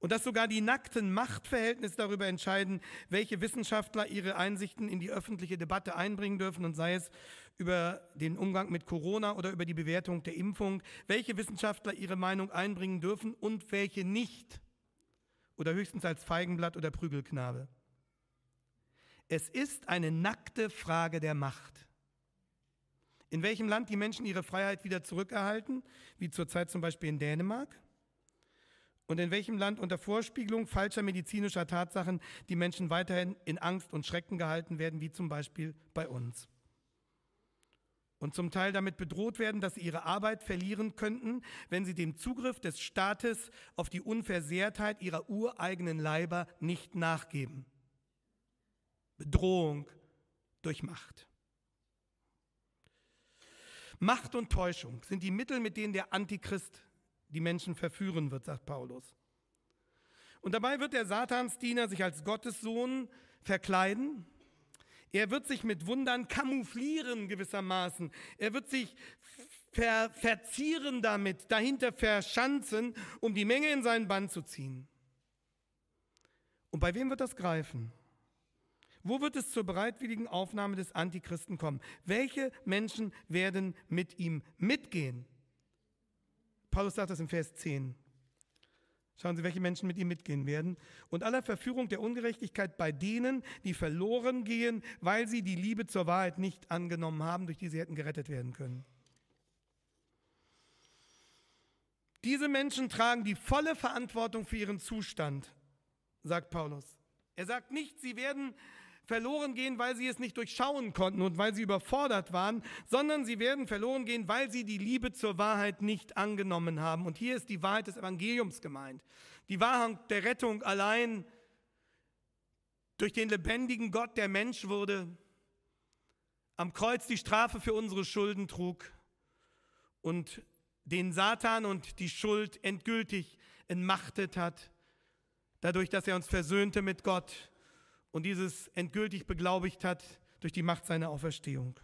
Und dass sogar die nackten Machtverhältnisse darüber entscheiden, welche Wissenschaftler ihre Einsichten in die öffentliche Debatte einbringen dürfen und sei es über den Umgang mit Corona oder über die Bewertung der Impfung, welche Wissenschaftler ihre Meinung einbringen dürfen und welche nicht. Oder höchstens als Feigenblatt oder Prügelknabe. Es ist eine nackte Frage der Macht. In welchem Land die Menschen ihre Freiheit wieder zurückerhalten, wie zurzeit zum Beispiel in Dänemark? Und in welchem Land unter Vorspiegelung falscher medizinischer Tatsachen die Menschen weiterhin in Angst und Schrecken gehalten werden, wie zum Beispiel bei uns? und zum Teil damit bedroht werden, dass sie ihre Arbeit verlieren könnten, wenn sie dem Zugriff des Staates auf die Unversehrtheit ihrer ureigenen Leiber nicht nachgeben. Bedrohung durch Macht. Macht und Täuschung sind die Mittel, mit denen der Antichrist die Menschen verführen wird, sagt Paulus. Und dabei wird der Satansdiener sich als Gottessohn verkleiden. Er wird sich mit Wundern kamuflieren gewissermaßen. Er wird sich ver verzieren damit, dahinter verschanzen, um die Menge in seinen Bann zu ziehen. Und bei wem wird das greifen? Wo wird es zur bereitwilligen Aufnahme des Antichristen kommen? Welche Menschen werden mit ihm mitgehen? Paulus sagt das im Vers 10. Schauen Sie, welche Menschen mit ihm mitgehen werden. Und aller Verführung der Ungerechtigkeit bei denen, die verloren gehen, weil sie die Liebe zur Wahrheit nicht angenommen haben, durch die sie hätten gerettet werden können. Diese Menschen tragen die volle Verantwortung für ihren Zustand, sagt Paulus. Er sagt nicht, sie werden verloren gehen, weil sie es nicht durchschauen konnten und weil sie überfordert waren, sondern sie werden verloren gehen, weil sie die Liebe zur Wahrheit nicht angenommen haben. Und hier ist die Wahrheit des Evangeliums gemeint. Die Wahrheit der Rettung allein durch den lebendigen Gott, der Mensch wurde, am Kreuz die Strafe für unsere Schulden trug und den Satan und die Schuld endgültig entmachtet hat, dadurch, dass er uns versöhnte mit Gott und dieses endgültig beglaubigt hat durch die Macht seiner Auferstehung.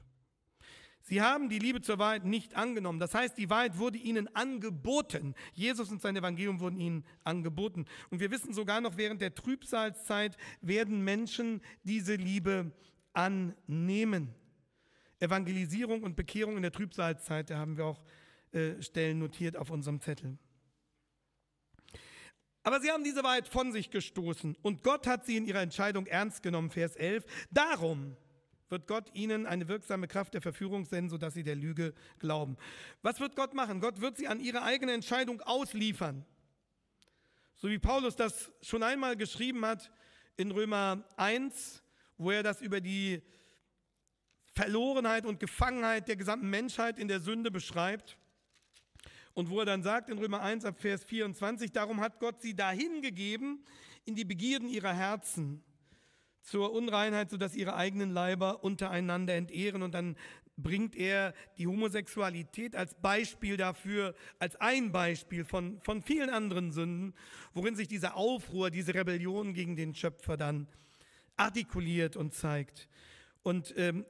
Sie haben die Liebe zur Wahrheit nicht angenommen. Das heißt, die Wahrheit wurde ihnen angeboten. Jesus und sein Evangelium wurden ihnen angeboten. Und wir wissen sogar noch, während der Trübsalzeit werden Menschen diese Liebe annehmen. Evangelisierung und Bekehrung in der Trübsalzeit, da haben wir auch äh, Stellen notiert auf unserem Zettel. Aber sie haben diese Wahrheit von sich gestoßen und Gott hat sie in ihrer Entscheidung ernst genommen, Vers 11. Darum wird Gott ihnen eine wirksame Kraft der Verführung senden, sodass sie der Lüge glauben. Was wird Gott machen? Gott wird sie an ihre eigene Entscheidung ausliefern. So wie Paulus das schon einmal geschrieben hat in Römer 1, wo er das über die Verlorenheit und Gefangenheit der gesamten Menschheit in der Sünde beschreibt. Und wo er dann sagt in Römer 1 ab Vers 24, darum hat Gott sie dahin gegeben in die Begierden ihrer Herzen zur Unreinheit, sodass ihre eigenen Leiber untereinander entehren. Und dann bringt er die Homosexualität als Beispiel dafür, als ein Beispiel von, von vielen anderen Sünden, worin sich dieser Aufruhr, diese Rebellion gegen den Schöpfer dann artikuliert und zeigt. Und ähm,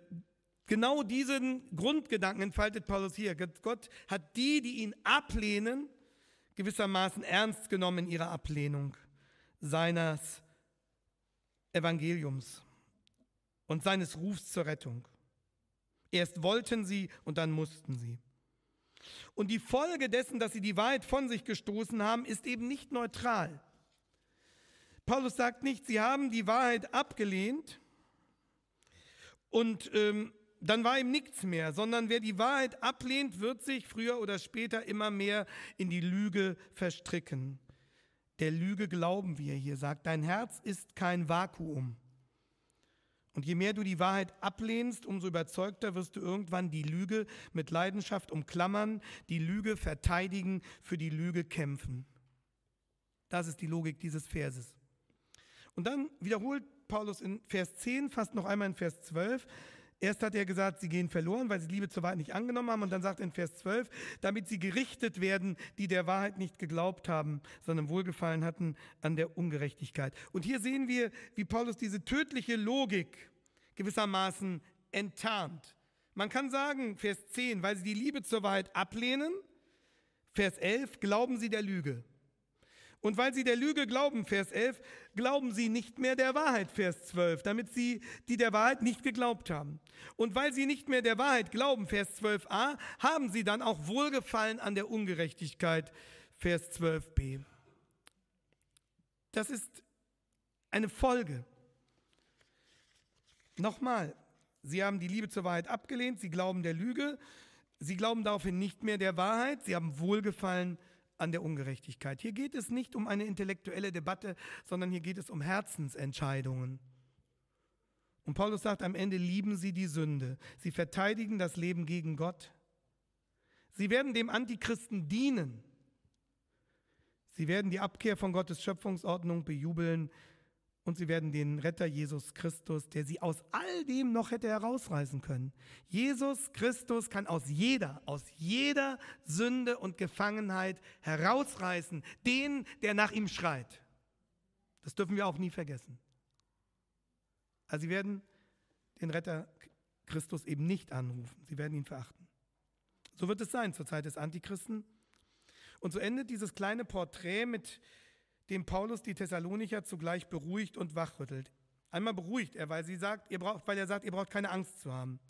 Genau diesen Grundgedanken entfaltet Paulus hier. Gott hat die, die ihn ablehnen, gewissermaßen ernst genommen in ihrer Ablehnung seines Evangeliums und seines Rufs zur Rettung. Erst wollten sie und dann mussten sie. Und die Folge dessen, dass sie die Wahrheit von sich gestoßen haben, ist eben nicht neutral. Paulus sagt nicht, sie haben die Wahrheit abgelehnt und ähm, dann war ihm nichts mehr, sondern wer die Wahrheit ablehnt, wird sich früher oder später immer mehr in die Lüge verstricken. Der Lüge glauben wir hier, sagt, dein Herz ist kein Vakuum. Und je mehr du die Wahrheit ablehnst, umso überzeugter wirst du irgendwann die Lüge mit Leidenschaft umklammern, die Lüge verteidigen, für die Lüge kämpfen. Das ist die Logik dieses Verses. Und dann wiederholt Paulus in Vers 10, fast noch einmal in Vers 12, Erst hat er gesagt, sie gehen verloren, weil sie Liebe zur Wahrheit nicht angenommen haben. Und dann sagt er in Vers 12, damit sie gerichtet werden, die der Wahrheit nicht geglaubt haben, sondern wohlgefallen hatten an der Ungerechtigkeit. Und hier sehen wir, wie Paulus diese tödliche Logik gewissermaßen enttarnt. Man kann sagen, Vers 10, weil sie die Liebe zur Wahrheit ablehnen. Vers 11, glauben sie der Lüge. Und weil sie der Lüge glauben, Vers 11, glauben sie nicht mehr der Wahrheit, Vers 12, damit sie, die der Wahrheit nicht geglaubt haben. Und weil sie nicht mehr der Wahrheit glauben, Vers 12a, haben sie dann auch Wohlgefallen an der Ungerechtigkeit, Vers 12b. Das ist eine Folge. Nochmal, sie haben die Liebe zur Wahrheit abgelehnt, sie glauben der Lüge, sie glauben daraufhin nicht mehr der Wahrheit, sie haben Wohlgefallen an an der Ungerechtigkeit. Hier geht es nicht um eine intellektuelle Debatte, sondern hier geht es um Herzensentscheidungen. Und Paulus sagt am Ende, lieben Sie die Sünde. Sie verteidigen das Leben gegen Gott. Sie werden dem Antichristen dienen. Sie werden die Abkehr von Gottes Schöpfungsordnung bejubeln und sie werden den Retter Jesus Christus, der sie aus all dem noch hätte herausreißen können. Jesus Christus kann aus jeder, aus jeder Sünde und Gefangenheit herausreißen, den, der nach ihm schreit. Das dürfen wir auch nie vergessen. Also sie werden den Retter Christus eben nicht anrufen, sie werden ihn verachten. So wird es sein zur Zeit des Antichristen. Und so endet dieses kleine Porträt mit dem Paulus die Thessalonicher zugleich beruhigt und wachrüttelt. Einmal beruhigt er, weil, sie sagt, ihr braucht, weil er sagt, ihr braucht keine Angst zu haben.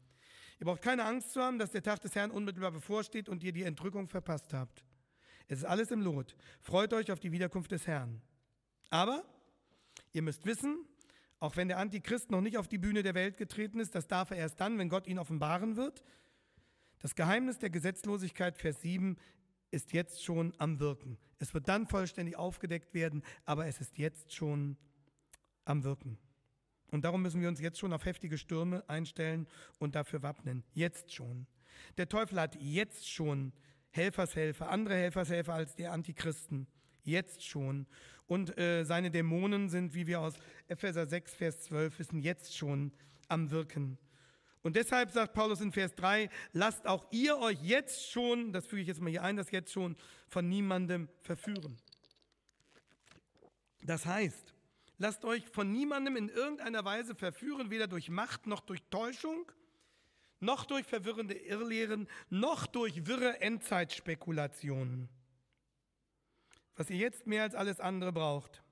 Ihr braucht keine Angst zu haben, dass der Tag des Herrn unmittelbar bevorsteht und ihr die Entrückung verpasst habt. Es ist alles im Lot. Freut euch auf die Wiederkunft des Herrn. Aber ihr müsst wissen, auch wenn der Antichrist noch nicht auf die Bühne der Welt getreten ist, das darf er erst dann, wenn Gott ihn offenbaren wird. Das Geheimnis der Gesetzlosigkeit, Vers 7, ist jetzt schon am Wirken. Es wird dann vollständig aufgedeckt werden, aber es ist jetzt schon am Wirken. Und darum müssen wir uns jetzt schon auf heftige Stürme einstellen und dafür wappnen. Jetzt schon. Der Teufel hat jetzt schon Helfershelfer, andere Helfershelfer als die Antichristen. Jetzt schon. Und äh, seine Dämonen sind, wie wir aus Epheser 6, Vers 12 wissen, jetzt schon am Wirken. Und deshalb sagt Paulus in Vers 3, lasst auch ihr euch jetzt schon, das füge ich jetzt mal hier ein, das jetzt schon von niemandem verführen. Das heißt, lasst euch von niemandem in irgendeiner Weise verführen, weder durch Macht noch durch Täuschung, noch durch verwirrende Irrlehren, noch durch wirre Endzeitspekulationen. Was ihr jetzt mehr als alles andere braucht,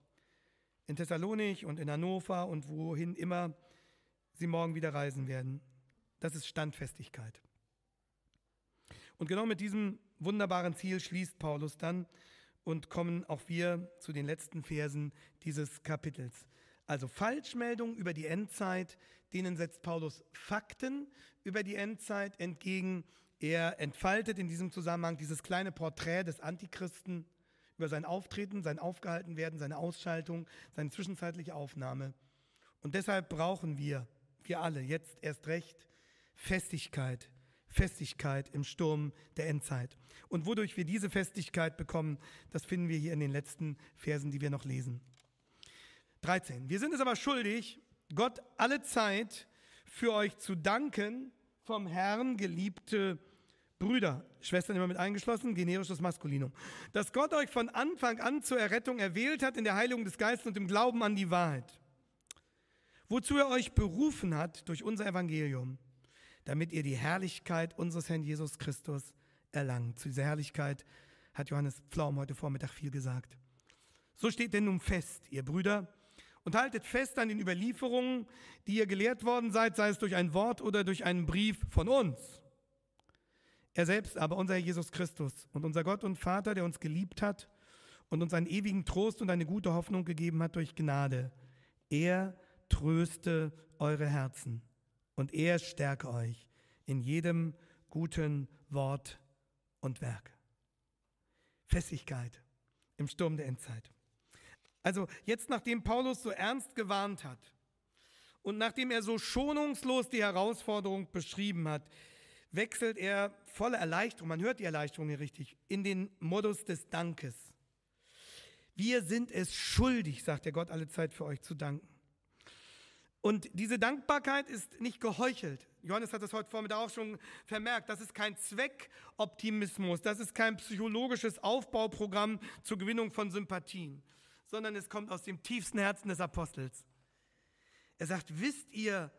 in Thessalonik und in Hannover und wohin immer sie morgen wieder reisen werden, das ist Standfestigkeit. Und genau mit diesem wunderbaren Ziel schließt Paulus dann und kommen auch wir zu den letzten Versen dieses Kapitels. Also Falschmeldungen über die Endzeit, denen setzt Paulus Fakten über die Endzeit entgegen. Er entfaltet in diesem Zusammenhang dieses kleine Porträt des Antichristen über sein Auftreten, sein Aufgehaltenwerden, seine Ausschaltung, seine zwischenzeitliche Aufnahme. Und deshalb brauchen wir, wir alle, jetzt erst recht Festigkeit, Festigkeit im Sturm der Endzeit. Und wodurch wir diese Festigkeit bekommen, das finden wir hier in den letzten Versen, die wir noch lesen. 13. Wir sind es aber schuldig, Gott alle Zeit für euch zu danken, vom Herrn geliebte Brüder, Schwestern immer mit eingeschlossen, generisches Maskulinum, dass Gott euch von Anfang an zur Errettung erwählt hat in der Heiligung des Geistes und im Glauben an die Wahrheit, wozu er euch berufen hat durch unser Evangelium damit ihr die Herrlichkeit unseres Herrn Jesus Christus erlangt. Zu dieser Herrlichkeit hat Johannes Pflaum heute Vormittag viel gesagt. So steht denn nun fest, ihr Brüder, und haltet fest an den Überlieferungen, die ihr gelehrt worden seid, sei es durch ein Wort oder durch einen Brief von uns. Er selbst aber, unser Herr Jesus Christus und unser Gott und Vater, der uns geliebt hat und uns einen ewigen Trost und eine gute Hoffnung gegeben hat durch Gnade, er tröste eure Herzen und er stärke euch in jedem guten Wort und Werk. Festigkeit im Sturm der Endzeit. Also jetzt, nachdem Paulus so ernst gewarnt hat und nachdem er so schonungslos die Herausforderung beschrieben hat, wechselt er voller Erleichterung, man hört die Erleichterung hier richtig, in den Modus des Dankes. Wir sind es schuldig, sagt der Gott alle Zeit für euch zu danken. Und diese Dankbarkeit ist nicht geheuchelt. Johannes hat das heute Vormittag auch schon vermerkt. Das ist kein Zweckoptimismus, das ist kein psychologisches Aufbauprogramm zur Gewinnung von Sympathien, sondern es kommt aus dem tiefsten Herzen des Apostels. Er sagt, wisst ihr,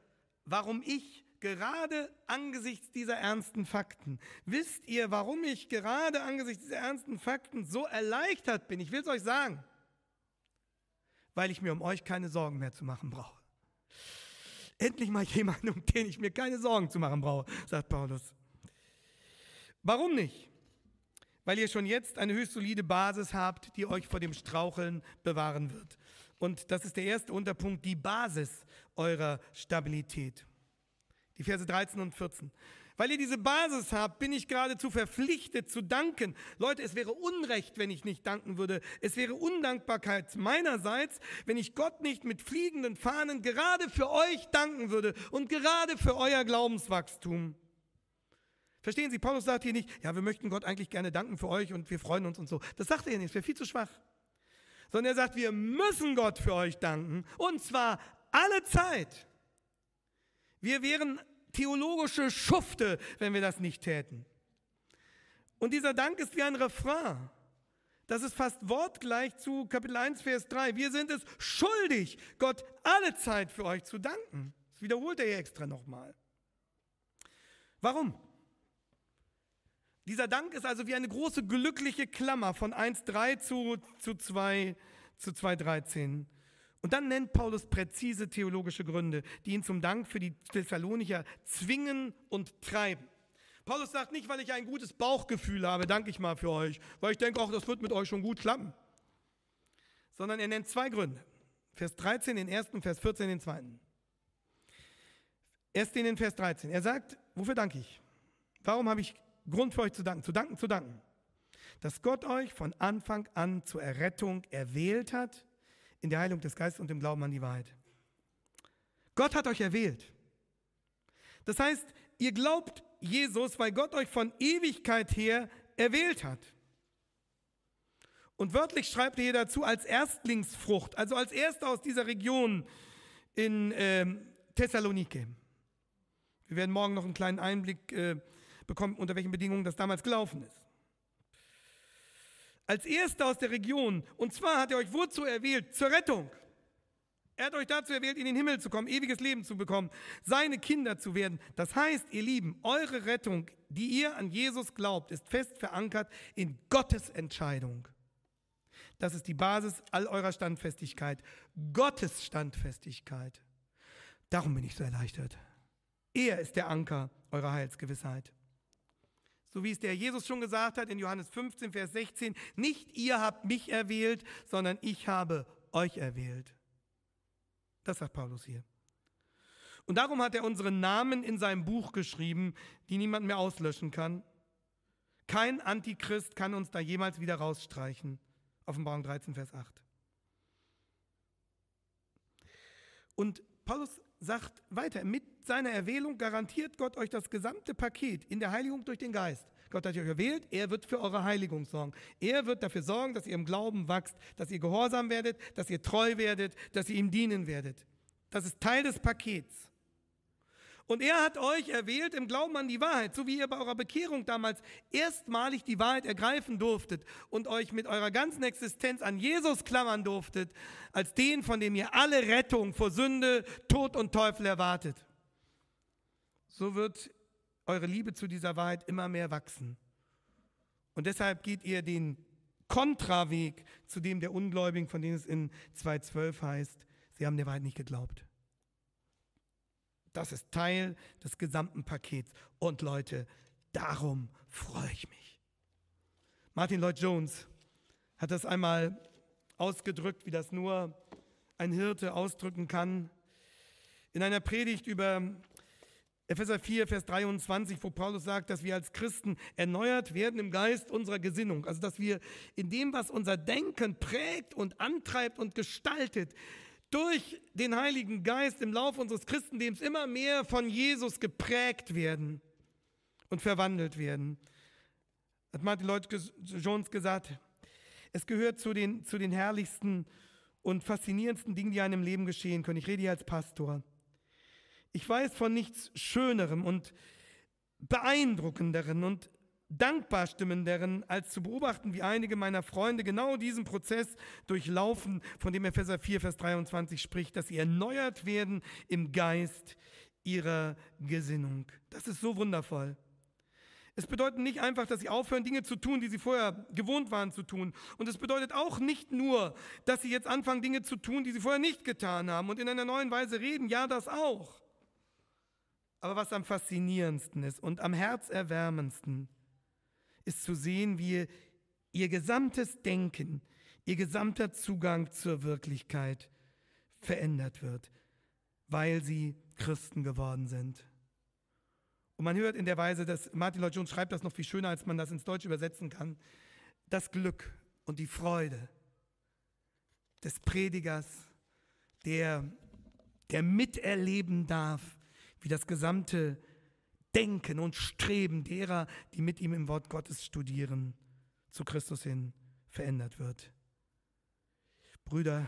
warum ich gerade angesichts dieser ernsten Fakten, wisst ihr, warum ich gerade angesichts dieser ernsten Fakten so erleichtert bin? Ich will es euch sagen, weil ich mir um euch keine Sorgen mehr zu machen brauche. Endlich mal jemanden, um den ich mir keine Sorgen zu machen brauche, sagt Paulus. Warum nicht? Weil ihr schon jetzt eine höchst solide Basis habt, die euch vor dem Straucheln bewahren wird. Und das ist der erste Unterpunkt, die Basis eurer Stabilität. Die Verse 13 und 14. Weil ihr diese Basis habt, bin ich geradezu verpflichtet zu danken. Leute, es wäre Unrecht, wenn ich nicht danken würde. Es wäre Undankbarkeit meinerseits, wenn ich Gott nicht mit fliegenden Fahnen gerade für euch danken würde und gerade für euer Glaubenswachstum. Verstehen Sie, Paulus sagt hier nicht, ja, wir möchten Gott eigentlich gerne danken für euch und wir freuen uns und so. Das sagt er hier nicht, es wäre viel zu schwach. Sondern er sagt, wir müssen Gott für euch danken und zwar alle Zeit. Wir wären theologische Schufte, wenn wir das nicht täten. Und dieser Dank ist wie ein Refrain. Das ist fast wortgleich zu Kapitel 1, Vers 3. Wir sind es schuldig, Gott alle Zeit für euch zu danken. Das wiederholt er hier extra nochmal. Warum? Dieser Dank ist also wie eine große glückliche Klammer von 1,3 zu, zu 2, zu 2,13. Und dann nennt Paulus präzise theologische Gründe, die ihn zum Dank für die Thessalonicher zwingen und treiben. Paulus sagt nicht, weil ich ein gutes Bauchgefühl habe, danke ich mal für euch, weil ich denke, auch das wird mit euch schon gut klappen. Sondern er nennt zwei Gründe. Vers 13 den ersten und Vers 14 den zweiten. Erst den in Vers 13. Er sagt, wofür danke ich? Warum habe ich Grund für euch zu danken? Zu danken, zu danken. Dass Gott euch von Anfang an zur Errettung erwählt hat in der Heilung des Geistes und im Glauben an die Wahrheit. Gott hat euch erwählt. Das heißt, ihr glaubt Jesus, weil Gott euch von Ewigkeit her erwählt hat. Und wörtlich schreibt er hier dazu als Erstlingsfrucht, also als Erster aus dieser Region in ähm, Thessalonike. Wir werden morgen noch einen kleinen Einblick äh, bekommen, unter welchen Bedingungen das damals gelaufen ist. Als Erster aus der Region. Und zwar hat er euch wozu erwählt? Zur Rettung. Er hat euch dazu erwählt, in den Himmel zu kommen, ewiges Leben zu bekommen, seine Kinder zu werden. Das heißt, ihr Lieben, eure Rettung, die ihr an Jesus glaubt, ist fest verankert in Gottes Entscheidung. Das ist die Basis all eurer Standfestigkeit. Gottes Standfestigkeit. Darum bin ich so erleichtert. Er ist der Anker eurer Heilsgewissheit. So wie es der Jesus schon gesagt hat in Johannes 15, Vers 16, nicht ihr habt mich erwählt, sondern ich habe euch erwählt. Das sagt Paulus hier. Und darum hat er unsere Namen in seinem Buch geschrieben, die niemand mehr auslöschen kann. Kein Antichrist kann uns da jemals wieder rausstreichen. Offenbarung 13, Vers 8. Und Paulus sagt weiter, mit seiner Erwählung garantiert Gott euch das gesamte Paket in der Heiligung durch den Geist. Gott hat euch erwählt, er wird für eure Heiligung sorgen. Er wird dafür sorgen, dass ihr im Glauben wächst, dass ihr gehorsam werdet, dass ihr treu werdet, dass ihr ihm dienen werdet. Das ist Teil des Pakets. Und er hat euch erwählt im Glauben an die Wahrheit, so wie ihr bei eurer Bekehrung damals erstmalig die Wahrheit ergreifen durftet und euch mit eurer ganzen Existenz an Jesus klammern durftet, als den, von dem ihr alle Rettung vor Sünde, Tod und Teufel erwartet. So wird eure Liebe zu dieser Wahrheit immer mehr wachsen. Und deshalb geht ihr den Kontraweg zu dem der Ungläubigen, von dem es in 2.12 heißt, sie haben der Wahrheit nicht geglaubt. Das ist Teil des gesamten Pakets. Und Leute, darum freue ich mich. Martin Lloyd Jones hat das einmal ausgedrückt, wie das nur ein Hirte ausdrücken kann. In einer Predigt über Epheser 4, Vers 23, wo Paulus sagt, dass wir als Christen erneuert werden im Geist unserer Gesinnung. Also dass wir in dem, was unser Denken prägt und antreibt und gestaltet, durch den Heiligen Geist im Laufe unseres Christendems immer mehr von Jesus geprägt werden und verwandelt werden. Hat Martin Lloyd Jones gesagt, es gehört zu den, zu den herrlichsten und faszinierendsten Dingen, die einem im Leben geschehen können. Ich rede hier als Pastor. Ich weiß von nichts Schönerem und Beeindruckenderen und dankbar stimmen stimmenderen, als zu beobachten, wie einige meiner Freunde genau diesen Prozess durchlaufen, von dem Epheser 4, Vers 23 spricht, dass sie erneuert werden im Geist ihrer Gesinnung. Das ist so wundervoll. Es bedeutet nicht einfach, dass sie aufhören, Dinge zu tun, die sie vorher gewohnt waren zu tun. Und es bedeutet auch nicht nur, dass sie jetzt anfangen, Dinge zu tun, die sie vorher nicht getan haben und in einer neuen Weise reden. Ja, das auch. Aber was am faszinierendsten ist und am herzerwärmendsten, ist zu sehen, wie ihr gesamtes Denken, ihr gesamter Zugang zur Wirklichkeit verändert wird, weil sie Christen geworden sind. Und man hört in der Weise, dass Martin Lloyd Jones schreibt das noch viel schöner, als man das ins Deutsche übersetzen kann, das Glück und die Freude des Predigers, der, der miterleben darf, wie das gesamte Denken und Streben derer, die mit ihm im Wort Gottes studieren, zu Christus hin verändert wird. Brüder,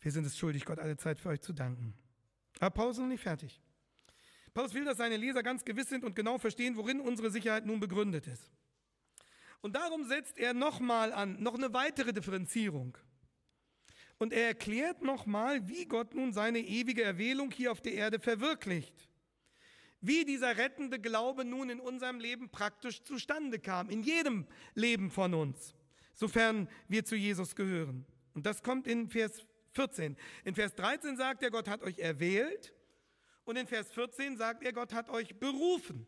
wir sind es schuldig, Gott alle Zeit für euch zu danken. Aber Paulus ist noch nicht fertig. Paulus will, dass seine Leser ganz gewiss sind und genau verstehen, worin unsere Sicherheit nun begründet ist. Und darum setzt er nochmal an, noch eine weitere Differenzierung. Und er erklärt nochmal, wie Gott nun seine ewige Erwählung hier auf der Erde verwirklicht wie dieser rettende Glaube nun in unserem Leben praktisch zustande kam, in jedem Leben von uns, sofern wir zu Jesus gehören. Und das kommt in Vers 14. In Vers 13 sagt er, Gott hat euch erwählt. Und in Vers 14 sagt er, Gott hat euch berufen.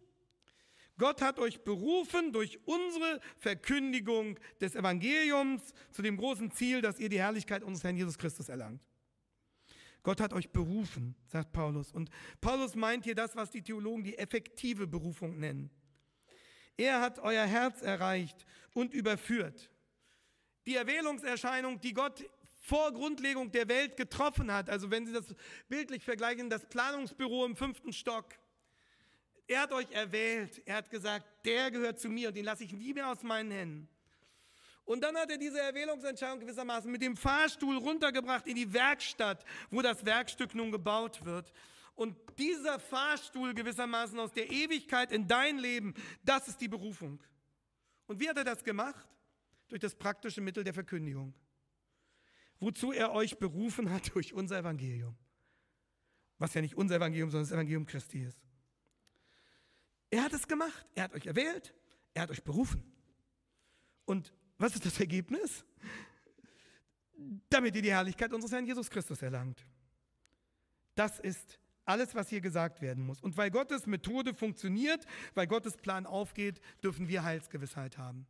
Gott hat euch berufen durch unsere Verkündigung des Evangeliums zu dem großen Ziel, dass ihr die Herrlichkeit unseres Herrn Jesus Christus erlangt. Gott hat euch berufen, sagt Paulus. Und Paulus meint hier das, was die Theologen die effektive Berufung nennen. Er hat euer Herz erreicht und überführt. Die Erwählungserscheinung, die Gott vor Grundlegung der Welt getroffen hat, also wenn Sie das bildlich vergleichen, das Planungsbüro im fünften Stock, er hat euch erwählt, er hat gesagt, der gehört zu mir und den lasse ich nie mehr aus meinen Händen. Und dann hat er diese Erwählungsentscheidung gewissermaßen mit dem Fahrstuhl runtergebracht in die Werkstatt, wo das Werkstück nun gebaut wird. Und dieser Fahrstuhl gewissermaßen aus der Ewigkeit in dein Leben, das ist die Berufung. Und wie hat er das gemacht? Durch das praktische Mittel der Verkündigung. Wozu er euch berufen hat durch unser Evangelium. Was ja nicht unser Evangelium, sondern das Evangelium Christi ist. Er hat es gemacht. Er hat euch erwählt. Er hat euch berufen. Und was ist das Ergebnis? Damit ihr die Herrlichkeit unseres Herrn Jesus Christus erlangt. Das ist alles, was hier gesagt werden muss. Und weil Gottes Methode funktioniert, weil Gottes Plan aufgeht, dürfen wir Heilsgewissheit haben.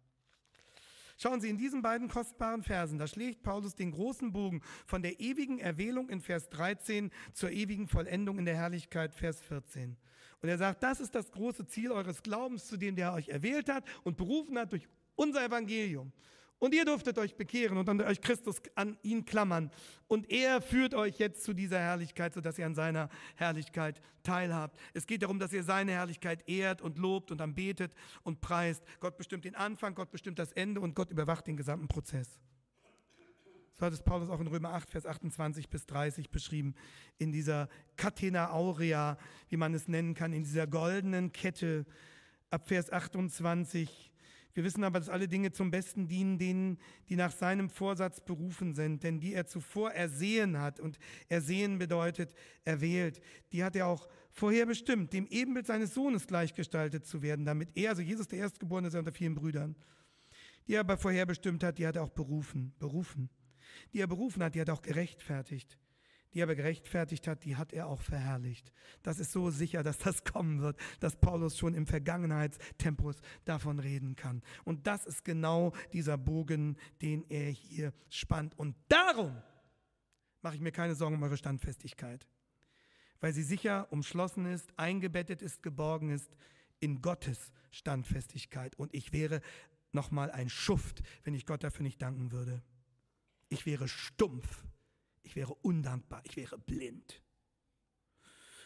Schauen Sie, in diesen beiden kostbaren Versen, da schlägt Paulus den großen Bogen von der ewigen Erwählung in Vers 13 zur ewigen Vollendung in der Herrlichkeit, Vers 14. Und er sagt, das ist das große Ziel eures Glaubens, zu dem der euch erwählt hat und berufen hat durch unser Evangelium. Und ihr dürftet euch bekehren und an euch Christus an ihn klammern. Und er führt euch jetzt zu dieser Herrlichkeit, sodass ihr an seiner Herrlichkeit teilhabt. Es geht darum, dass ihr seine Herrlichkeit ehrt und lobt und anbetet und preist. Gott bestimmt den Anfang, Gott bestimmt das Ende und Gott überwacht den gesamten Prozess. So hat es Paulus auch in Römer 8, Vers 28 bis 30 beschrieben, in dieser Catena Aurea, wie man es nennen kann, in dieser goldenen Kette. Ab Vers 28 wir wissen aber, dass alle Dinge zum Besten dienen denen, die nach seinem Vorsatz berufen sind, denn die er zuvor ersehen hat und ersehen bedeutet erwählt, die hat er auch vorher bestimmt, dem Ebenbild seines Sohnes gleichgestaltet zu werden, damit er, also Jesus der Erstgeborene, sei unter vielen Brüdern. Die er aber vorher bestimmt hat, die hat er auch berufen, berufen. Die er berufen hat, die hat er auch gerechtfertigt die aber gerechtfertigt hat, die hat er auch verherrlicht. Das ist so sicher, dass das kommen wird, dass Paulus schon im Vergangenheitstempus davon reden kann. Und das ist genau dieser Bogen, den er hier spannt. Und darum mache ich mir keine Sorgen um eure Standfestigkeit, weil sie sicher umschlossen ist, eingebettet ist, geborgen ist in Gottes Standfestigkeit. Und ich wäre nochmal ein Schuft, wenn ich Gott dafür nicht danken würde. Ich wäre stumpf ich wäre undankbar, ich wäre blind.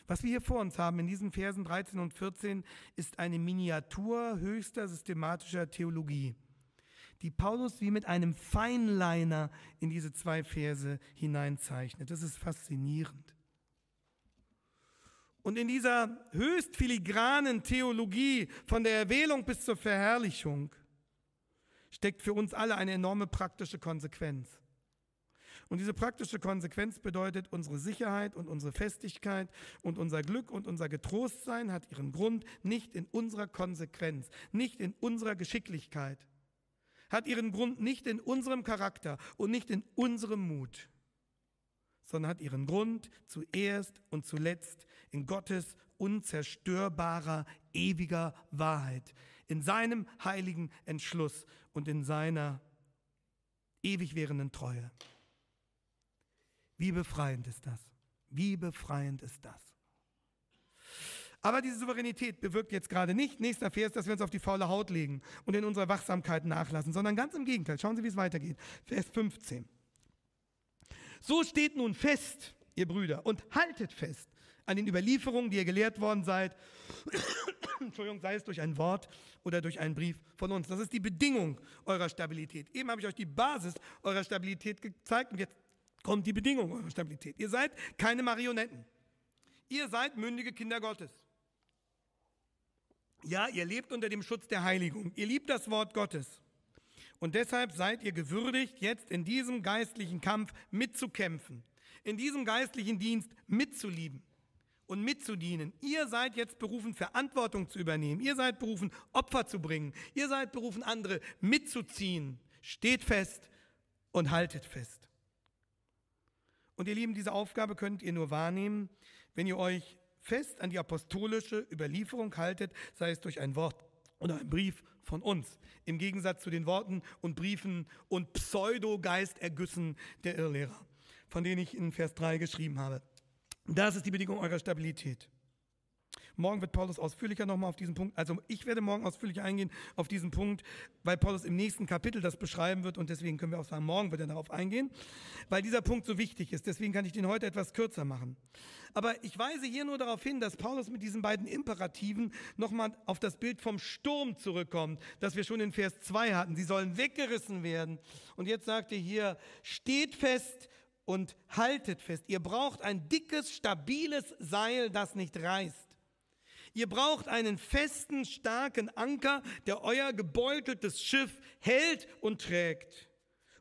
Was wir hier vor uns haben in diesen Versen 13 und 14 ist eine Miniatur höchster systematischer Theologie, die Paulus wie mit einem Feinliner in diese zwei Verse hineinzeichnet. Das ist faszinierend. Und in dieser höchst filigranen Theologie von der Erwählung bis zur Verherrlichung steckt für uns alle eine enorme praktische Konsequenz. Und diese praktische Konsequenz bedeutet, unsere Sicherheit und unsere Festigkeit und unser Glück und unser Getrostsein hat ihren Grund nicht in unserer Konsequenz, nicht in unserer Geschicklichkeit, hat ihren Grund nicht in unserem Charakter und nicht in unserem Mut, sondern hat ihren Grund zuerst und zuletzt in Gottes unzerstörbarer, ewiger Wahrheit, in seinem heiligen Entschluss und in seiner ewig währenden Treue. Wie befreiend ist das? Wie befreiend ist das? Aber diese Souveränität bewirkt jetzt gerade nicht, nächster Vers, dass wir uns auf die faule Haut legen und in unserer Wachsamkeit nachlassen, sondern ganz im Gegenteil. Schauen Sie, wie es weitergeht. Vers 15. So steht nun fest, ihr Brüder, und haltet fest an den Überlieferungen, die ihr gelehrt worden seid, Entschuldigung, sei es durch ein Wort oder durch einen Brief von uns. Das ist die Bedingung eurer Stabilität. Eben habe ich euch die Basis eurer Stabilität gezeigt und jetzt kommt die Bedingung eurer Stabilität. Ihr seid keine Marionetten. Ihr seid mündige Kinder Gottes. Ja, ihr lebt unter dem Schutz der Heiligung. Ihr liebt das Wort Gottes. Und deshalb seid ihr gewürdigt, jetzt in diesem geistlichen Kampf mitzukämpfen, in diesem geistlichen Dienst mitzulieben und mitzudienen. Ihr seid jetzt berufen, Verantwortung zu übernehmen. Ihr seid berufen, Opfer zu bringen. Ihr seid berufen, andere mitzuziehen. Steht fest und haltet fest. Und ihr Lieben, diese Aufgabe könnt ihr nur wahrnehmen, wenn ihr euch fest an die apostolische Überlieferung haltet, sei es durch ein Wort oder ein Brief von uns. Im Gegensatz zu den Worten und Briefen und Pseudogeistergüssen der Irrlehrer, von denen ich in Vers 3 geschrieben habe. Das ist die Bedingung eurer Stabilität. Morgen wird Paulus ausführlicher nochmal auf diesen Punkt, also ich werde morgen ausführlicher eingehen auf diesen Punkt, weil Paulus im nächsten Kapitel das beschreiben wird und deswegen können wir auch sagen, morgen wird er darauf eingehen, weil dieser Punkt so wichtig ist. Deswegen kann ich den heute etwas kürzer machen. Aber ich weise hier nur darauf hin, dass Paulus mit diesen beiden Imperativen nochmal auf das Bild vom Sturm zurückkommt, das wir schon in Vers 2 hatten. Sie sollen weggerissen werden. Und jetzt sagt er hier, steht fest und haltet fest. Ihr braucht ein dickes, stabiles Seil, das nicht reißt. Ihr braucht einen festen, starken Anker, der euer gebeuteltes Schiff hält und trägt.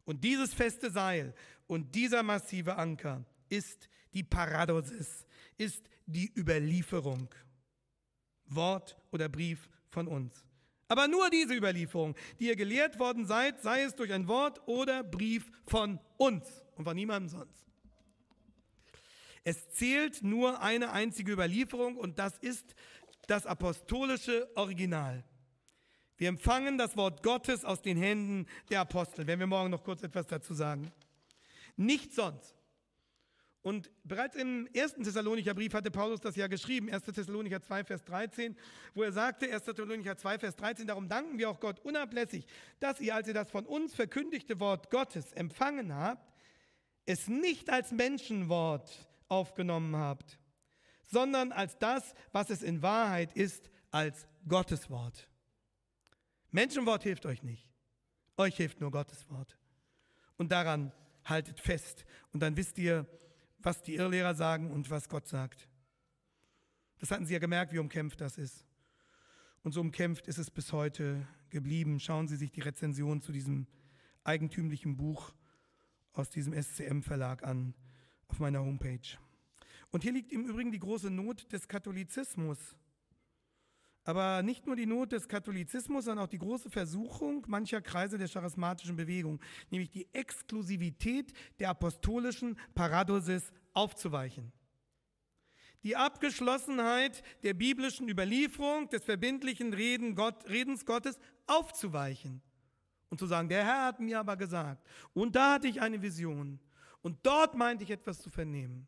Und dieses feste Seil und dieser massive Anker ist die Paradosis, ist die Überlieferung. Wort oder Brief von uns. Aber nur diese Überlieferung, die ihr gelehrt worden seid, sei es durch ein Wort oder Brief von uns und von niemandem sonst. Es zählt nur eine einzige Überlieferung und das ist das apostolische Original. Wir empfangen das Wort Gottes aus den Händen der Apostel, werden wir morgen noch kurz etwas dazu sagen. Nicht sonst. Und bereits im ersten Thessalonicher Brief hatte Paulus das ja geschrieben, 1. Thessalonicher 2, Vers 13, wo er sagte, 1. Thessalonicher 2, Vers 13, darum danken wir auch Gott unablässig, dass ihr, als ihr das von uns verkündigte Wort Gottes empfangen habt, es nicht als Menschenwort aufgenommen habt, sondern als das, was es in Wahrheit ist, als Gottes Wort. Menschenwort hilft euch nicht. Euch hilft nur Gottes Wort. Und daran haltet fest. Und dann wisst ihr, was die Irrlehrer sagen und was Gott sagt. Das hatten sie ja gemerkt, wie umkämpft das ist. Und so umkämpft ist es bis heute geblieben. Schauen Sie sich die Rezension zu diesem eigentümlichen Buch aus diesem SCM-Verlag an auf meiner Homepage. Und hier liegt im Übrigen die große Not des Katholizismus. Aber nicht nur die Not des Katholizismus, sondern auch die große Versuchung mancher Kreise der charismatischen Bewegung, nämlich die Exklusivität der apostolischen Paradosis aufzuweichen. Die Abgeschlossenheit der biblischen Überlieferung, des verbindlichen Reden Gott, Redens Gottes aufzuweichen und zu sagen, der Herr hat mir aber gesagt. Und da hatte ich eine Vision. Und dort meinte ich etwas zu vernehmen.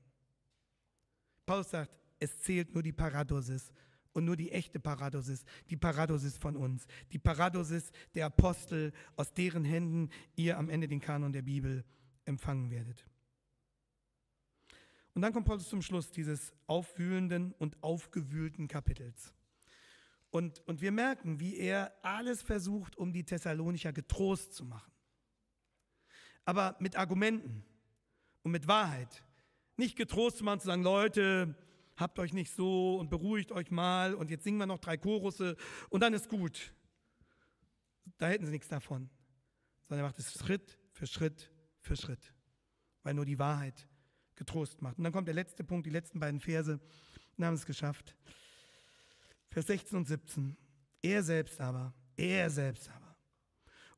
Paulus sagt, es zählt nur die Paradosis und nur die echte Paradosis, die Paradosis von uns, die Paradosis der Apostel, aus deren Händen ihr am Ende den Kanon der Bibel empfangen werdet. Und dann kommt Paulus zum Schluss dieses aufwühlenden und aufgewühlten Kapitels. Und, und wir merken, wie er alles versucht, um die Thessalonicher getrost zu machen. Aber mit Argumenten und mit Wahrheit nicht getrost zu machen zu sagen, Leute, habt euch nicht so und beruhigt euch mal und jetzt singen wir noch drei Chorusse und dann ist gut. Da hätten sie nichts davon. Sondern er macht es Schritt für Schritt für Schritt. Weil nur die Wahrheit getrost macht. Und dann kommt der letzte Punkt, die letzten beiden Verse. Wir haben es geschafft. Vers 16 und 17. Er selbst aber, er selbst aber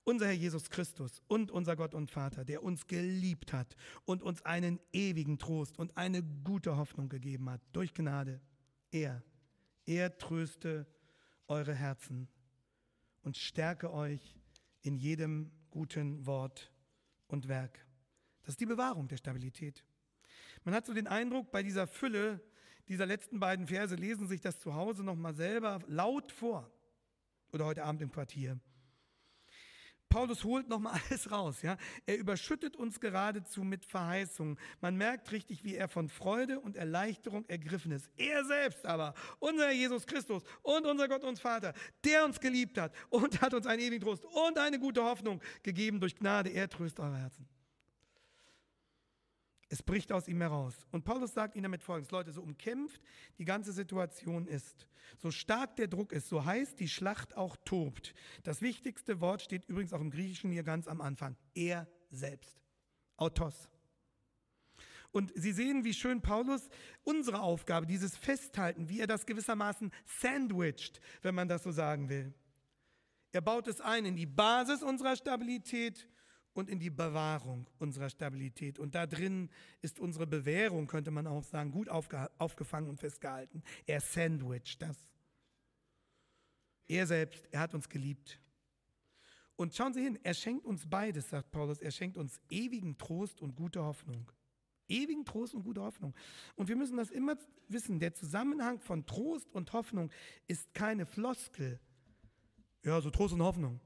unser Herr Jesus Christus und unser Gott und Vater, der uns geliebt hat und uns einen ewigen Trost und eine gute Hoffnung gegeben hat, durch Gnade, er, er tröste eure Herzen und stärke euch in jedem guten Wort und Werk. Das ist die Bewahrung der Stabilität. Man hat so den Eindruck, bei dieser Fülle dieser letzten beiden Verse lesen sich das zu Hause nochmal selber laut vor. Oder heute Abend im Quartier. Paulus holt nochmal alles raus, ja. Er überschüttet uns geradezu mit Verheißungen. Man merkt richtig, wie er von Freude und Erleichterung ergriffen ist. Er selbst aber, unser Jesus Christus und unser Gott und Vater, der uns geliebt hat und hat uns einen ewigen Trost und eine gute Hoffnung gegeben durch Gnade. Er tröst eure Herzen. Es bricht aus ihm heraus. Und Paulus sagt ihnen damit folgendes, Leute, so umkämpft die ganze Situation ist, so stark der Druck ist, so heiß die Schlacht auch tobt. Das wichtigste Wort steht übrigens auch im Griechischen hier ganz am Anfang. Er selbst. Autos. Und Sie sehen, wie schön Paulus unsere Aufgabe, dieses Festhalten, wie er das gewissermaßen sandwicht, wenn man das so sagen will. Er baut es ein in die Basis unserer Stabilität und in die Bewahrung unserer Stabilität. Und da drin ist unsere Bewährung, könnte man auch sagen, gut aufgefangen und festgehalten. Er sandwicht das. Er selbst, er hat uns geliebt. Und schauen Sie hin, er schenkt uns beides, sagt Paulus. Er schenkt uns ewigen Trost und gute Hoffnung. Ewigen Trost und gute Hoffnung. Und wir müssen das immer wissen. Der Zusammenhang von Trost und Hoffnung ist keine Floskel. Ja, so Trost und Hoffnung.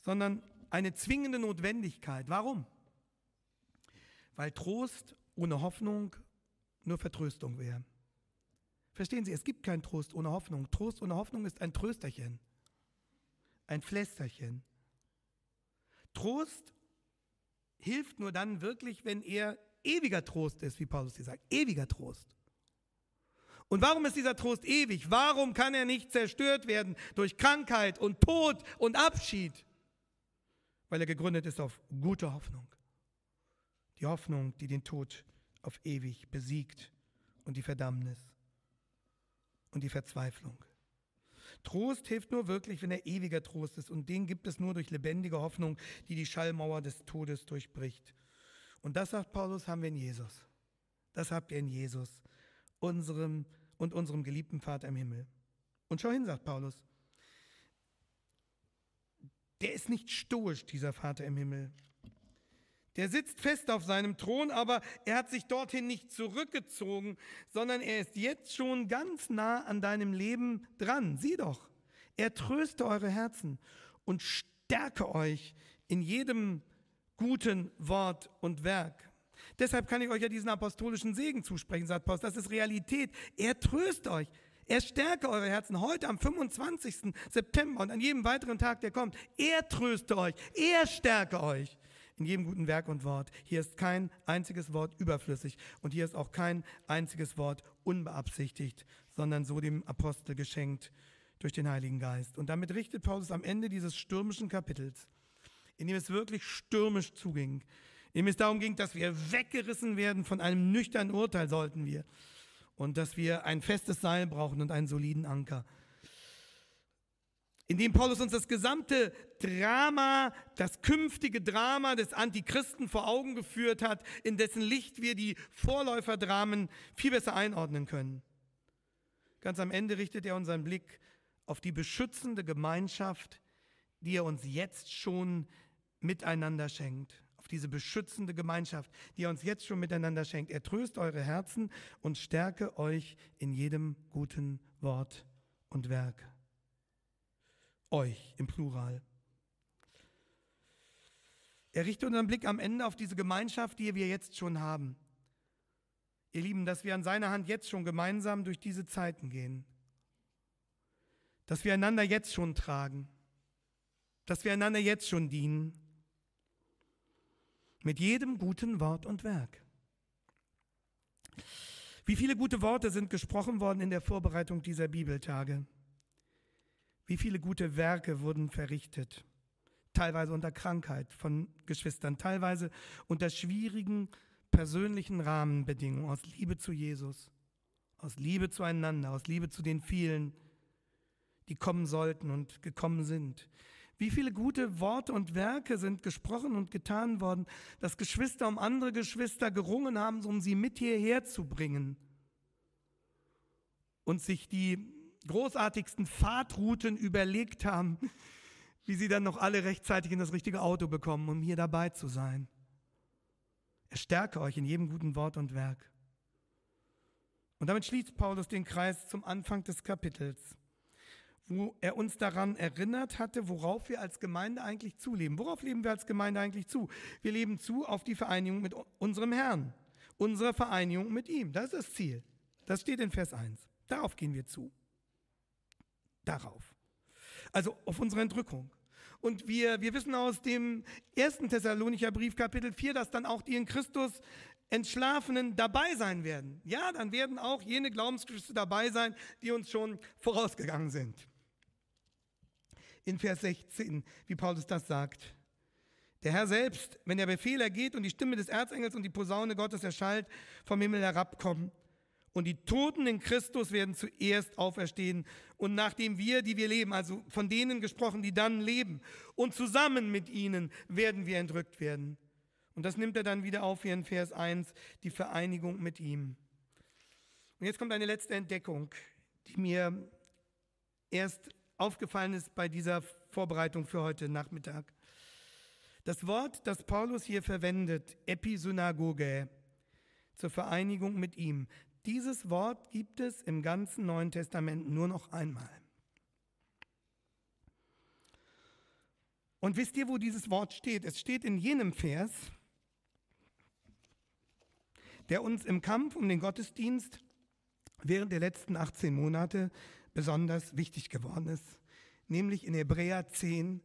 Sondern eine zwingende Notwendigkeit. Warum? Weil Trost ohne Hoffnung nur Vertröstung wäre. Verstehen Sie, es gibt keinen Trost ohne Hoffnung. Trost ohne Hoffnung ist ein Trösterchen, ein Flästerchen. Trost hilft nur dann wirklich, wenn er ewiger Trost ist, wie Paulus hier sagt. Ewiger Trost. Und warum ist dieser Trost ewig? Warum kann er nicht zerstört werden durch Krankheit und Tod und Abschied? weil er gegründet ist auf gute Hoffnung. Die Hoffnung, die den Tod auf ewig besiegt und die Verdammnis und die Verzweiflung. Trost hilft nur wirklich, wenn er ewiger Trost ist und den gibt es nur durch lebendige Hoffnung, die die Schallmauer des Todes durchbricht. Und das, sagt Paulus, haben wir in Jesus. Das habt ihr in Jesus, unserem und unserem geliebten Vater im Himmel. Und schau hin, sagt Paulus, der ist nicht stoisch, dieser Vater im Himmel. Der sitzt fest auf seinem Thron, aber er hat sich dorthin nicht zurückgezogen, sondern er ist jetzt schon ganz nah an deinem Leben dran. Sieh doch, er tröste eure Herzen und stärke euch in jedem guten Wort und Werk. Deshalb kann ich euch ja diesen apostolischen Segen zusprechen, sagt Paulus. Das ist Realität. Er tröst euch. Er stärke eure Herzen heute am 25. September und an jedem weiteren Tag, der kommt. Er tröste euch. Er stärke euch in jedem guten Werk und Wort. Hier ist kein einziges Wort überflüssig und hier ist auch kein einziges Wort unbeabsichtigt, sondern so dem Apostel geschenkt durch den Heiligen Geist. Und damit richtet Paulus am Ende dieses stürmischen Kapitels, in dem es wirklich stürmisch zuging, in dem es darum ging, dass wir weggerissen werden von einem nüchternen Urteil, sollten wir, und dass wir ein festes Seil brauchen und einen soliden Anker. Indem Paulus uns das gesamte Drama, das künftige Drama des Antichristen vor Augen geführt hat, in dessen Licht wir die Vorläuferdramen viel besser einordnen können. Ganz am Ende richtet er unseren Blick auf die beschützende Gemeinschaft, die er uns jetzt schon miteinander schenkt diese beschützende Gemeinschaft, die er uns jetzt schon miteinander schenkt. Er tröst eure Herzen und stärke euch in jedem guten Wort und Werk. Euch im Plural. Er richtet unseren Blick am Ende auf diese Gemeinschaft, die wir jetzt schon haben. Ihr Lieben, dass wir an seiner Hand jetzt schon gemeinsam durch diese Zeiten gehen. Dass wir einander jetzt schon tragen. Dass wir einander jetzt schon dienen mit jedem guten Wort und Werk. Wie viele gute Worte sind gesprochen worden in der Vorbereitung dieser Bibeltage? Wie viele gute Werke wurden verrichtet? Teilweise unter Krankheit von Geschwistern, teilweise unter schwierigen persönlichen Rahmenbedingungen, aus Liebe zu Jesus, aus Liebe zueinander, aus Liebe zu den vielen, die kommen sollten und gekommen sind. Wie viele gute Worte und Werke sind gesprochen und getan worden, dass Geschwister um andere Geschwister gerungen haben, um sie mit hierher zu bringen und sich die großartigsten Fahrtrouten überlegt haben, wie sie dann noch alle rechtzeitig in das richtige Auto bekommen, um hier dabei zu sein. Er stärke euch in jedem guten Wort und Werk. Und damit schließt Paulus den Kreis zum Anfang des Kapitels wo er uns daran erinnert hatte, worauf wir als Gemeinde eigentlich zuleben. Worauf leben wir als Gemeinde eigentlich zu? Wir leben zu auf die Vereinigung mit unserem Herrn, unsere Vereinigung mit ihm. Das ist das Ziel. Das steht in Vers 1. Darauf gehen wir zu. Darauf. Also auf unsere Entrückung. Und wir, wir wissen aus dem ersten Thessalonicher Brief, Kapitel 4, dass dann auch die in Christus Entschlafenen dabei sein werden. Ja, dann werden auch jene Glaubensgeschwister dabei sein, die uns schon vorausgegangen sind in Vers 16, wie Paulus das sagt. Der Herr selbst, wenn der Befehl ergeht und die Stimme des Erzengels und die Posaune Gottes erschallt, vom Himmel herabkommen. Und die Toten in Christus werden zuerst auferstehen. Und nachdem wir, die wir leben, also von denen gesprochen, die dann leben, und zusammen mit ihnen werden wir entrückt werden. Und das nimmt er dann wieder auf hier in Vers 1, die Vereinigung mit ihm. Und jetzt kommt eine letzte Entdeckung, die mir erst aufgefallen ist bei dieser Vorbereitung für heute Nachmittag. Das Wort, das Paulus hier verwendet, Episynagoge, zur Vereinigung mit ihm, dieses Wort gibt es im ganzen Neuen Testament nur noch einmal. Und wisst ihr, wo dieses Wort steht? Es steht in jenem Vers, der uns im Kampf um den Gottesdienst während der letzten 18 Monate besonders wichtig geworden ist, nämlich in Hebräer 10,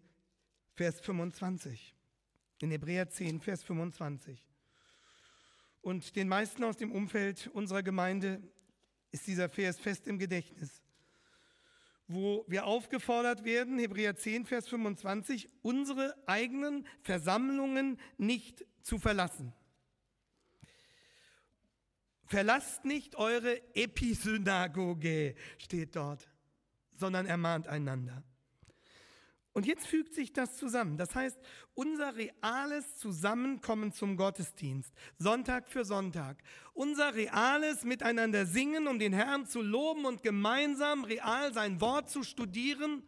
Vers 25. In Hebräer 10, Vers 25. Und den meisten aus dem Umfeld unserer Gemeinde ist dieser Vers fest im Gedächtnis, wo wir aufgefordert werden, Hebräer 10, Vers 25, unsere eigenen Versammlungen nicht zu verlassen. Verlasst nicht eure Episynagoge, steht dort, sondern ermahnt einander. Und jetzt fügt sich das zusammen. Das heißt, unser reales Zusammenkommen zum Gottesdienst, Sonntag für Sonntag, unser reales Miteinander singen, um den Herrn zu loben und gemeinsam real sein Wort zu studieren,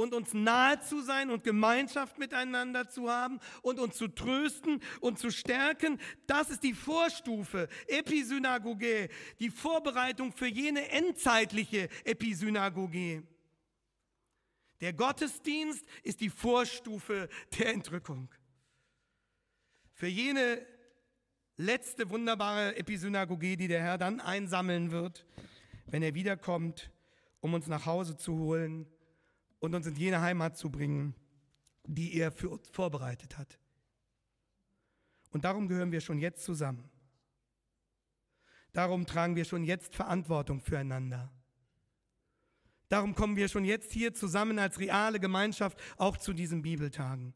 und uns nahe zu sein und Gemeinschaft miteinander zu haben und uns zu trösten und zu stärken. Das ist die Vorstufe, Episynagoge, die Vorbereitung für jene endzeitliche Episynagoge. Der Gottesdienst ist die Vorstufe der Entrückung. Für jene letzte wunderbare Episynagoge, die der Herr dann einsammeln wird, wenn er wiederkommt, um uns nach Hause zu holen und uns in jene Heimat zu bringen, die er für uns vorbereitet hat. Und darum gehören wir schon jetzt zusammen. Darum tragen wir schon jetzt Verantwortung füreinander. Darum kommen wir schon jetzt hier zusammen als reale Gemeinschaft auch zu diesen Bibeltagen.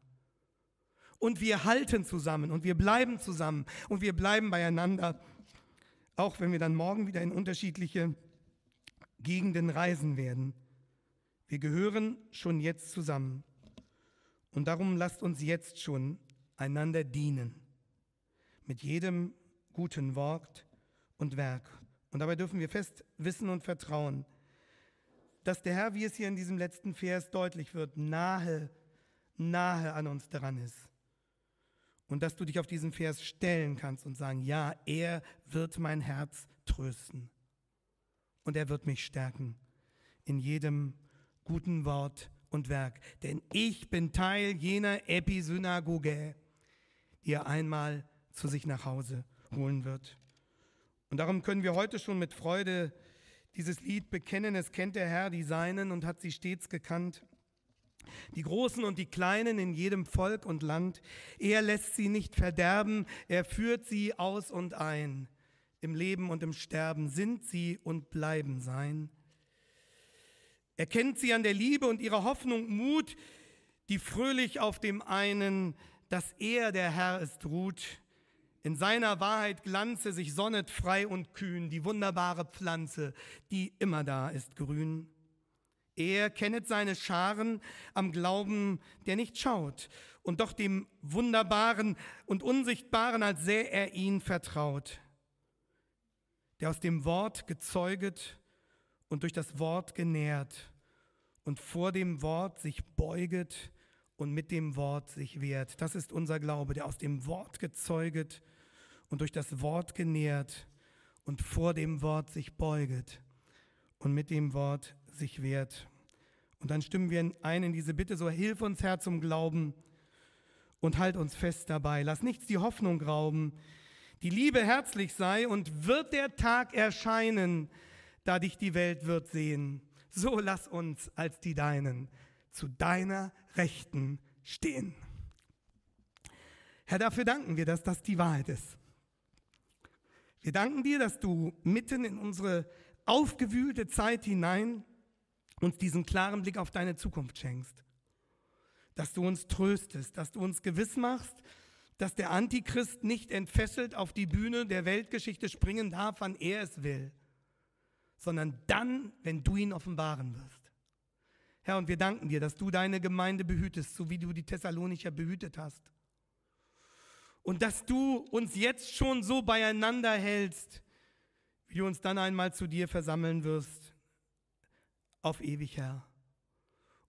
Und wir halten zusammen und wir bleiben zusammen und wir bleiben beieinander, auch wenn wir dann morgen wieder in unterschiedliche Gegenden reisen werden. Wir gehören schon jetzt zusammen. Und darum lasst uns jetzt schon einander dienen. Mit jedem guten Wort und Werk. Und dabei dürfen wir fest wissen und vertrauen, dass der Herr, wie es hier in diesem letzten Vers deutlich wird, nahe, nahe an uns dran ist. Und dass du dich auf diesen Vers stellen kannst und sagen, ja, er wird mein Herz trösten. Und er wird mich stärken in jedem guten Wort und Werk. Denn ich bin Teil jener Episynagoge, die er einmal zu sich nach Hause holen wird. Und darum können wir heute schon mit Freude dieses Lied bekennen. Es kennt der Herr die Seinen und hat sie stets gekannt. Die Großen und die Kleinen in jedem Volk und Land. Er lässt sie nicht verderben, er führt sie aus und ein. Im Leben und im Sterben sind sie und bleiben sein. Er kennt sie an der Liebe und ihrer Hoffnung, Mut, die fröhlich auf dem einen, dass er der Herr ist, ruht. In seiner Wahrheit glanze sich sonnet frei und kühn, die wunderbare Pflanze, die immer da ist, grün. Er kennet seine Scharen am Glauben, der nicht schaut und doch dem Wunderbaren und Unsichtbaren, als sähe er ihn vertraut, der aus dem Wort gezeuget, und durch das Wort genährt und vor dem Wort sich beuget und mit dem Wort sich wehrt. Das ist unser Glaube, der aus dem Wort gezeuget und durch das Wort genährt und vor dem Wort sich beuget und mit dem Wort sich wehrt. Und dann stimmen wir ein in diese Bitte, so hilf uns Herr zum Glauben und halt uns fest dabei. Lass nichts die Hoffnung rauben, die Liebe herzlich sei und wird der Tag erscheinen, da dich die Welt wird sehen. So lass uns als die Deinen zu deiner Rechten stehen. Herr, dafür danken wir, dass das die Wahrheit ist. Wir danken dir, dass du mitten in unsere aufgewühlte Zeit hinein uns diesen klaren Blick auf deine Zukunft schenkst. Dass du uns tröstest, dass du uns gewiss machst, dass der Antichrist nicht entfesselt auf die Bühne der Weltgeschichte springen darf, wann er es will sondern dann, wenn du ihn offenbaren wirst. Herr, und wir danken dir, dass du deine Gemeinde behütest, so wie du die Thessalonicher behütet hast. Und dass du uns jetzt schon so beieinander hältst, wie du uns dann einmal zu dir versammeln wirst, auf ewig, Herr.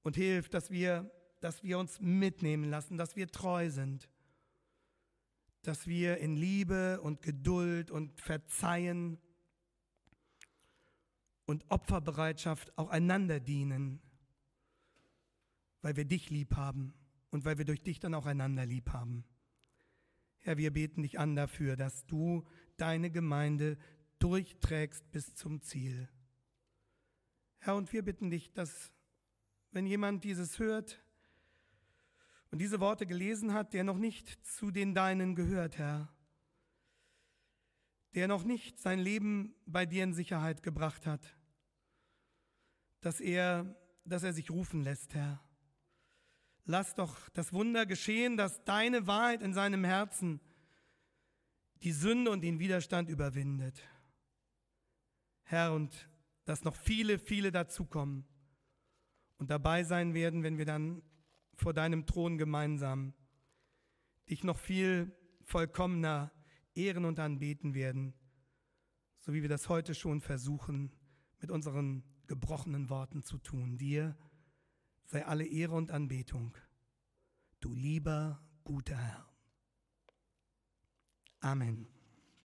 Und hilf, dass wir, dass wir uns mitnehmen lassen, dass wir treu sind, dass wir in Liebe und Geduld und Verzeihen und Opferbereitschaft auch einander dienen, weil wir dich lieb haben und weil wir durch dich dann auch einander lieb haben. Herr, wir beten dich an dafür, dass du deine Gemeinde durchträgst bis zum Ziel. Herr, und wir bitten dich, dass wenn jemand dieses hört und diese Worte gelesen hat, der noch nicht zu den Deinen gehört, Herr, der noch nicht sein Leben bei dir in Sicherheit gebracht hat, dass er, dass er sich rufen lässt, Herr. Lass doch das Wunder geschehen, dass deine Wahrheit in seinem Herzen die Sünde und den Widerstand überwindet. Herr, und dass noch viele, viele dazukommen und dabei sein werden, wenn wir dann vor deinem Thron gemeinsam dich noch viel vollkommener ehren und anbeten werden, so wie wir das heute schon versuchen, mit unseren gebrochenen Worten zu tun. Dir sei alle Ehre und Anbetung, du lieber guter Herr. Amen.